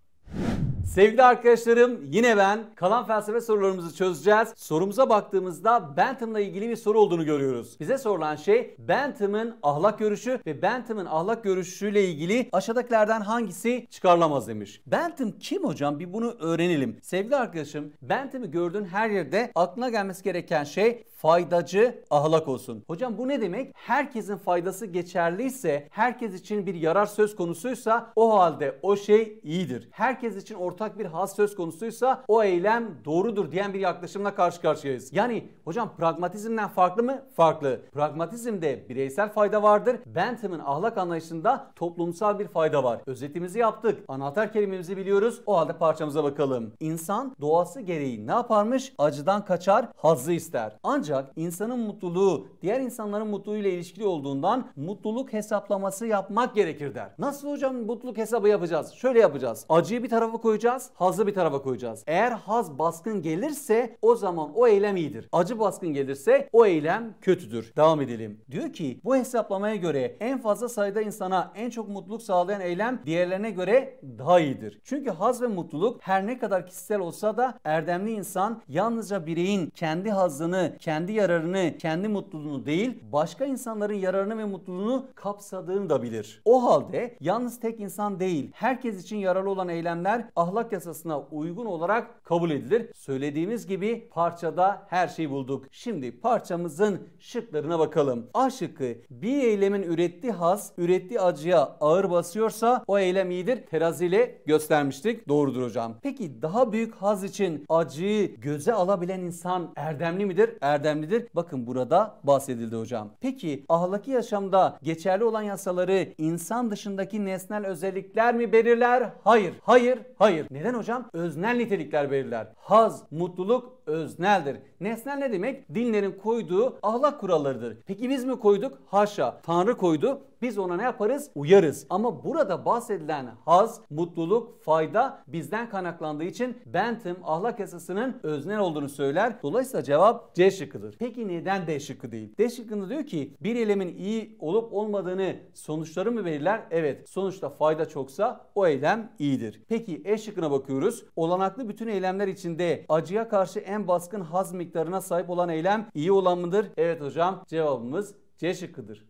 Sevgili arkadaşlarım yine ben. Kalan felsefe sorularımızı çözeceğiz. Sorumuza baktığımızda Bentham'la ilgili bir soru olduğunu görüyoruz. Bize sorulan şey Bentham'ın ahlak görüşü ve Bentham'ın ahlak görüşüyle ilgili aşağıdakilerden hangisi çıkarlamaz demiş. Bentham kim hocam? Bir bunu öğrenelim. Sevgili arkadaşım Bentham'ı gördüğün her yerde aklına gelmesi gereken şey faydacı ahlak olsun. Hocam bu ne demek? Herkesin faydası geçerliyse, herkes için bir yarar söz konusuysa o halde o şey iyidir. Herkes için ortak bir has söz konusuysa o eylem doğrudur diyen bir yaklaşımla karşı karşıyayız. Yani hocam pragmatizmden farklı mı? Farklı. Pragmatizmde bireysel fayda vardır. Bentham'ın ahlak anlayışında toplumsal bir fayda var. Özetimizi yaptık. Anahtar kelimemizi biliyoruz. O halde parçamıza bakalım. İnsan doğası gereği ne yaparmış? Acıdan kaçar, hazzı ister. Ancak ancak insanın mutluluğu diğer insanların mutluluğuyla ilişkili olduğundan mutluluk hesaplaması yapmak gerekir der. Nasıl hocam mutluluk hesabı yapacağız? Şöyle yapacağız. Acıyı bir tarafa koyacağız, hazı bir tarafa koyacağız. Eğer haz baskın gelirse o zaman o eylem iyidir. Acı baskın gelirse o eylem kötüdür. Devam edelim. Diyor ki bu hesaplamaya göre en fazla sayıda insana en çok mutluluk sağlayan eylem diğerlerine göre daha iyidir. Çünkü haz ve mutluluk her ne kadar kişisel olsa da erdemli insan yalnızca bireyin kendi hazını, kendi kendi yararını, kendi mutluluğunu değil, başka insanların yararını ve mutluluğunu kapsadığını da bilir. O halde yalnız tek insan değil, herkes için yararlı olan eylemler ahlak yasasına uygun olarak kabul edilir. Söylediğimiz gibi parçada her şeyi bulduk. Şimdi parçamızın şıklarına bakalım. A şıkkı bir eylemin ürettiği has, ürettiği acıya ağır basıyorsa o eylem iyidir. Terazi ile göstermiştik. Doğrudur hocam. Peki daha büyük haz için acıyı göze alabilen insan erdemli midir? Erdemli erdemlidir. Bakın burada bahsedildi hocam. Peki ahlaki yaşamda geçerli olan yasaları insan dışındaki nesnel özellikler mi belirler? Hayır, hayır, hayır. Neden hocam? Öznel nitelikler belirler. Haz, mutluluk, özneldir. Nesnel ne demek? Dinlerin koyduğu ahlak kurallarıdır. Peki biz mi koyduk? Haşa. Tanrı koydu. Biz ona ne yaparız? Uyarız. Ama burada bahsedilen haz, mutluluk, fayda bizden kaynaklandığı için Bentham ahlak yasasının öznel olduğunu söyler. Dolayısıyla cevap C şıkkıdır. Peki neden D şıkkı değil? D şıkkında diyor ki bir eylemin iyi olup olmadığını sonuçları mı belirler? Evet. Sonuçta fayda çoksa o eylem iyidir. Peki E şıkkına bakıyoruz. Olanaklı bütün eylemler içinde acıya karşı en en baskın haz miktarına sahip olan eylem iyi olan mıdır? Evet hocam cevabımız C şıkkıdır.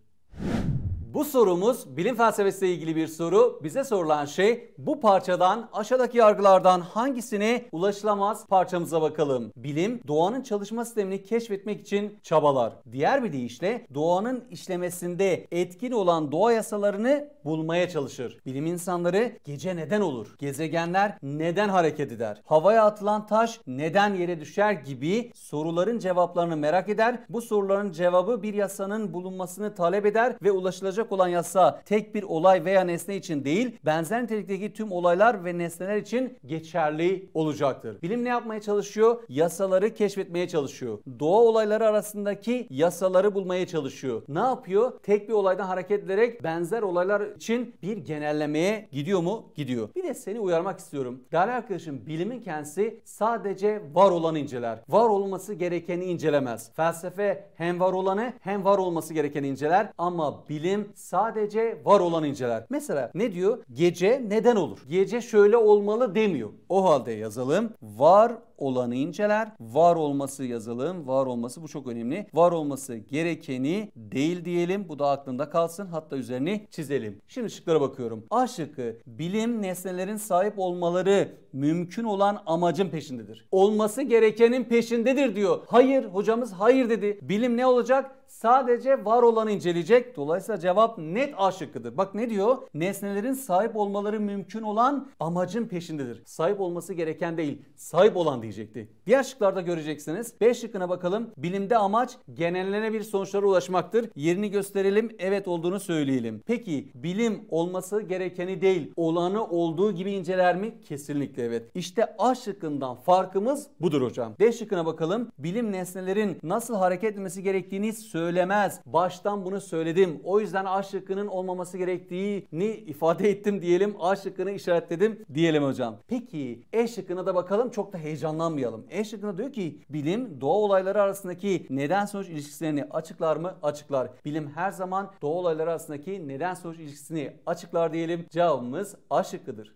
Bu sorumuz bilim felsefesiyle ilgili bir soru. Bize sorulan şey bu parçadan aşağıdaki yargılardan hangisini ulaşılamaz parçamıza bakalım. Bilim doğanın çalışma sistemini keşfetmek için çabalar. Diğer bir deyişle doğanın işlemesinde etkin olan doğa yasalarını bulmaya çalışır. Bilim insanları gece neden olur? Gezegenler neden hareket eder? Havaya atılan taş neden yere düşer gibi soruların cevaplarını merak eder. Bu soruların cevabı bir yasanın bulunmasını talep eder ve ulaşılacak uygulanacak olan yasa tek bir olay veya nesne için değil, benzer nitelikteki tüm olaylar ve nesneler için geçerli olacaktır. Bilim ne yapmaya çalışıyor? Yasaları keşfetmeye çalışıyor. Doğa olayları arasındaki yasaları bulmaya çalışıyor. Ne yapıyor? Tek bir olaydan hareket ederek benzer olaylar için bir genellemeye gidiyor mu? Gidiyor. Bir de seni uyarmak istiyorum. Değerli arkadaşım bilimin kendisi sadece var olanı inceler. Var olması gerekeni incelemez. Felsefe hem var olanı hem var olması gerekeni inceler ama bilim sadece var olanı inceler. Mesela ne diyor? Gece neden olur? Gece şöyle olmalı demiyor. O halde yazalım. Var olanı inceler. Var olması yazalım. Var olması bu çok önemli. Var olması gerekeni değil diyelim. Bu da aklında kalsın. Hatta üzerini çizelim. Şimdi şıklara bakıyorum. A şıkkı bilim nesnelerin sahip olmaları mümkün olan amacın peşindedir. Olması gerekenin peşindedir diyor. Hayır hocamız hayır dedi. Bilim ne olacak? sadece var olanı inceleyecek. Dolayısıyla cevap net A şıkkıdır. Bak ne diyor? Nesnelerin sahip olmaları mümkün olan amacın peşindedir. Sahip olması gereken değil, sahip olan diyecekti. Diğer şıklarda göreceksiniz. B şıkkına bakalım. Bilimde amaç genellene bir sonuçlara ulaşmaktır. Yerini gösterelim, evet olduğunu söyleyelim. Peki bilim olması gerekeni değil, olanı olduğu gibi inceler mi? Kesinlikle evet. İşte A şıkkından farkımız budur hocam. D şıkkına bakalım. Bilim nesnelerin nasıl hareket etmesi gerektiğini söylüyor söylemez. Baştan bunu söyledim. O yüzden A şıkkının olmaması gerektiğini ifade ettim diyelim. A şıkkını işaretledim diyelim hocam. Peki E şıkkına da bakalım çok da heyecanlanmayalım. E şıkkına diyor ki bilim doğa olayları arasındaki neden sonuç ilişkisini açıklar mı? Açıklar. Bilim her zaman doğa olayları arasındaki neden sonuç ilişkisini açıklar diyelim. Cevabımız A şıkkıdır.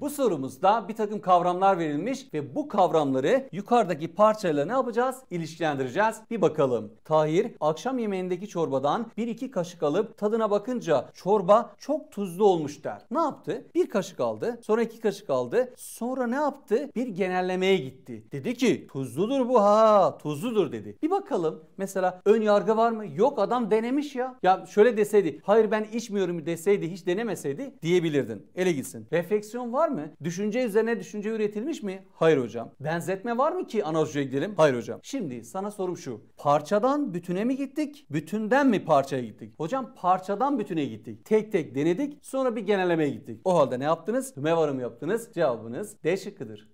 Bu sorumuzda bir takım kavramlar verilmiş ve bu kavramları yukarıdaki parçayla ne yapacağız? İlişkilendireceğiz. Bir bakalım. Tahir akşam yemeğindeki çorbadan 1-2 kaşık alıp tadına bakınca çorba çok tuzlu olmuş der. Ne yaptı? Bir kaşık aldı. Sonra iki kaşık aldı. Sonra ne yaptı? Bir genellemeye gitti. Dedi ki tuzludur bu ha tuzludur dedi. Bir bakalım mesela ön yargı var mı? Yok adam denemiş ya. Ya şöyle deseydi hayır ben içmiyorum deseydi hiç denemeseydi diyebilirdin. Ele gitsin. Refleksiyon var mı? Düşünce üzerine düşünce üretilmiş mi? Hayır hocam. Benzetme var mı ki analojiye gidelim? Hayır hocam. Şimdi sana sorum şu. Parçadan bütüne mi gittik? Bütünden mi parçaya gittik? Hocam parçadan bütüne gittik. Tek tek denedik. Sonra bir genellemeye gittik. O halde ne yaptınız? Tüme varım yaptınız. Cevabınız D şıkkıdır.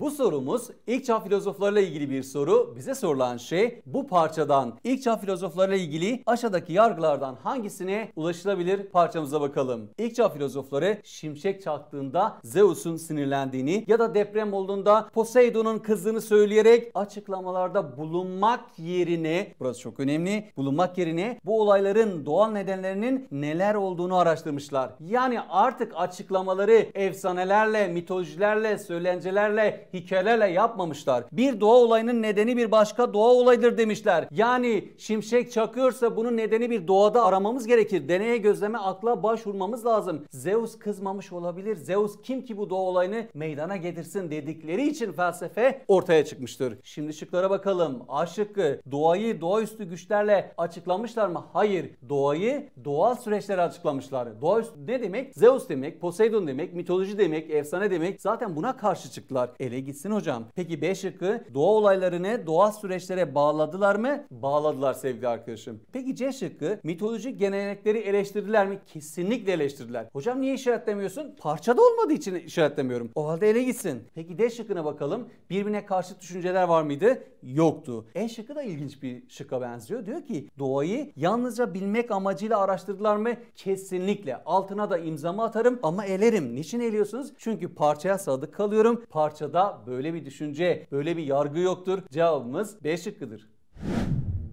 Bu sorumuz ilk çağ filozoflarıyla ilgili bir soru. Bize sorulan şey bu parçadan ilk çağ filozoflarıyla ilgili aşağıdaki yargılardan hangisine ulaşılabilir parçamıza bakalım. İlk çağ filozofları şimşek çaktığında Zeus'un sinirlendiğini ya da deprem olduğunda Poseidon'un kızdığını söyleyerek açıklamalarda bulunmak yerine burası çok önemli bulunmak yerine bu olayların doğal nedenlerinin neler olduğunu araştırmışlar. Yani artık açıklamaları efsanelerle, mitolojilerle, söylencelerle hikayelerle yapmamışlar. Bir doğa olayının nedeni bir başka doğa olayıdır demişler. Yani şimşek çakıyorsa bunun nedeni bir doğada aramamız gerekir. Deneye gözleme akla başvurmamız lazım. Zeus kızmamış olabilir. Zeus kim ki bu doğa olayını meydana getirsin dedikleri için felsefe ortaya çıkmıştır. Şimdi şıklara bakalım. A şıkkı doğayı doğaüstü güçlerle açıklamışlar mı? Hayır. Doğayı doğal süreçlere açıklamışlar. Doğaüstü ne demek? Zeus demek, Poseidon demek, mitoloji demek, efsane demek. Zaten buna karşı çıktılar. Ele e gitsin hocam. Peki B şıkkı doğa olaylarını doğa süreçlere bağladılar mı? Bağladılar sevgili arkadaşım. Peki C şıkkı mitolojik gelenekleri eleştirdiler mi? Kesinlikle eleştirdiler. Hocam niye işaretlemiyorsun? Parçada olmadığı için işaretlemiyorum. O halde ele gitsin. Peki D şıkkına bakalım. Birbirine karşı düşünceler var mıydı? Yoktu. E şıkkı da ilginç bir şıkka benziyor. Diyor ki doğayı yalnızca bilmek amacıyla araştırdılar mı? Kesinlikle. Altına da imzamı atarım ama elerim. Niçin eliyorsunuz? Çünkü parçaya sadık kalıyorum. Parçada böyle bir düşünce, böyle bir yargı yoktur. Cevabımız B şıkkıdır.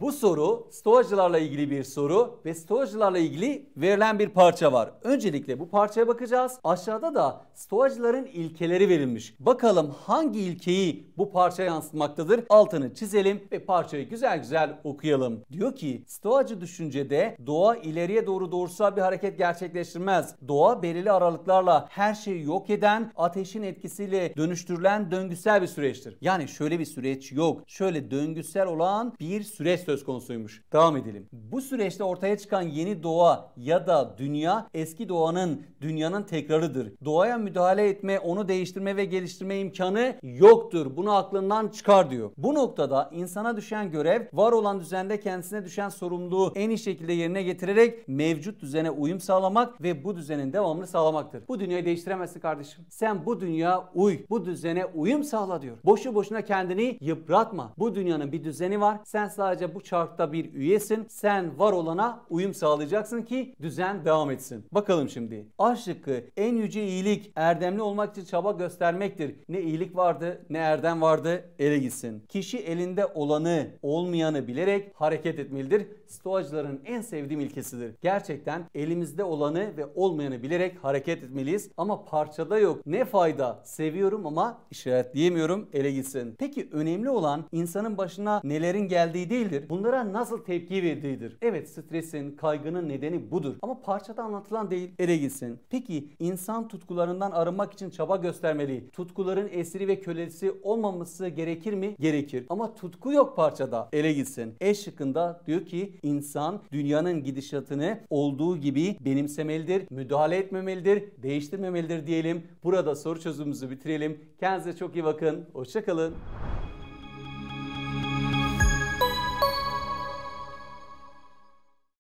Bu soru stoğacılarla ilgili bir soru ve stoğacılarla ilgili verilen bir parça var. Öncelikle bu parçaya bakacağız. Aşağıda da stoğacıların ilkeleri verilmiş. Bakalım hangi ilkeyi bu parça yansıtmaktadır? Altını çizelim ve parçayı güzel güzel okuyalım. Diyor ki stoğacı düşüncede doğa ileriye doğru doğrusal bir hareket gerçekleştirmez. Doğa belirli aralıklarla her şeyi yok eden ateşin etkisiyle dönüştürülen döngüsel bir süreçtir. Yani şöyle bir süreç yok. Şöyle döngüsel olan bir süreç söz konusuymuş. Devam edelim. Bu süreçte ortaya çıkan yeni doğa ya da dünya eski doğanın dünyanın tekrarıdır. Doğaya müdahale etme, onu değiştirme ve geliştirme imkanı yoktur. Bunu aklından çıkar diyor. Bu noktada insana düşen görev var olan düzende kendisine düşen sorumluluğu en iyi şekilde yerine getirerek mevcut düzene uyum sağlamak ve bu düzenin devamını sağlamaktır. Bu dünyayı değiştiremezsin kardeşim. Sen bu dünya uy, bu düzene uyum sağla diyor. Boşu boşuna kendini yıpratma. Bu dünyanın bir düzeni var. Sen sadece bu çarkta bir üyesin. Sen var olana uyum sağlayacaksın ki düzen devam etsin. Bakalım şimdi. A şıkkı en yüce iyilik erdemli olmak için çaba göstermektir. Ne iyilik vardı ne erdem vardı ele gitsin. Kişi elinde olanı olmayanı bilerek hareket etmelidir. Stoacıların en sevdiğim ilkesidir. Gerçekten elimizde olanı ve olmayanı bilerek hareket etmeliyiz. Ama parçada yok. Ne fayda? Seviyorum ama işaretleyemiyorum ele gitsin. Peki önemli olan insanın başına nelerin geldiği değildir. Bunlara nasıl tepki verdiğidir? Evet stresin, kaygının nedeni budur. Ama parçada anlatılan değil ele gitsin. Peki insan tutkularından arınmak için çaba göstermeli. Tutkuların esiri ve kölesi olmaması gerekir mi? Gerekir. Ama tutku yok parçada. Ele gitsin. E şıkkında diyor ki insan dünyanın gidişatını olduğu gibi benimsemelidir, müdahale etmemelidir, değiştirmemelidir diyelim. Burada soru çözümümüzü bitirelim. Kendinize çok iyi bakın. Hoşçakalın.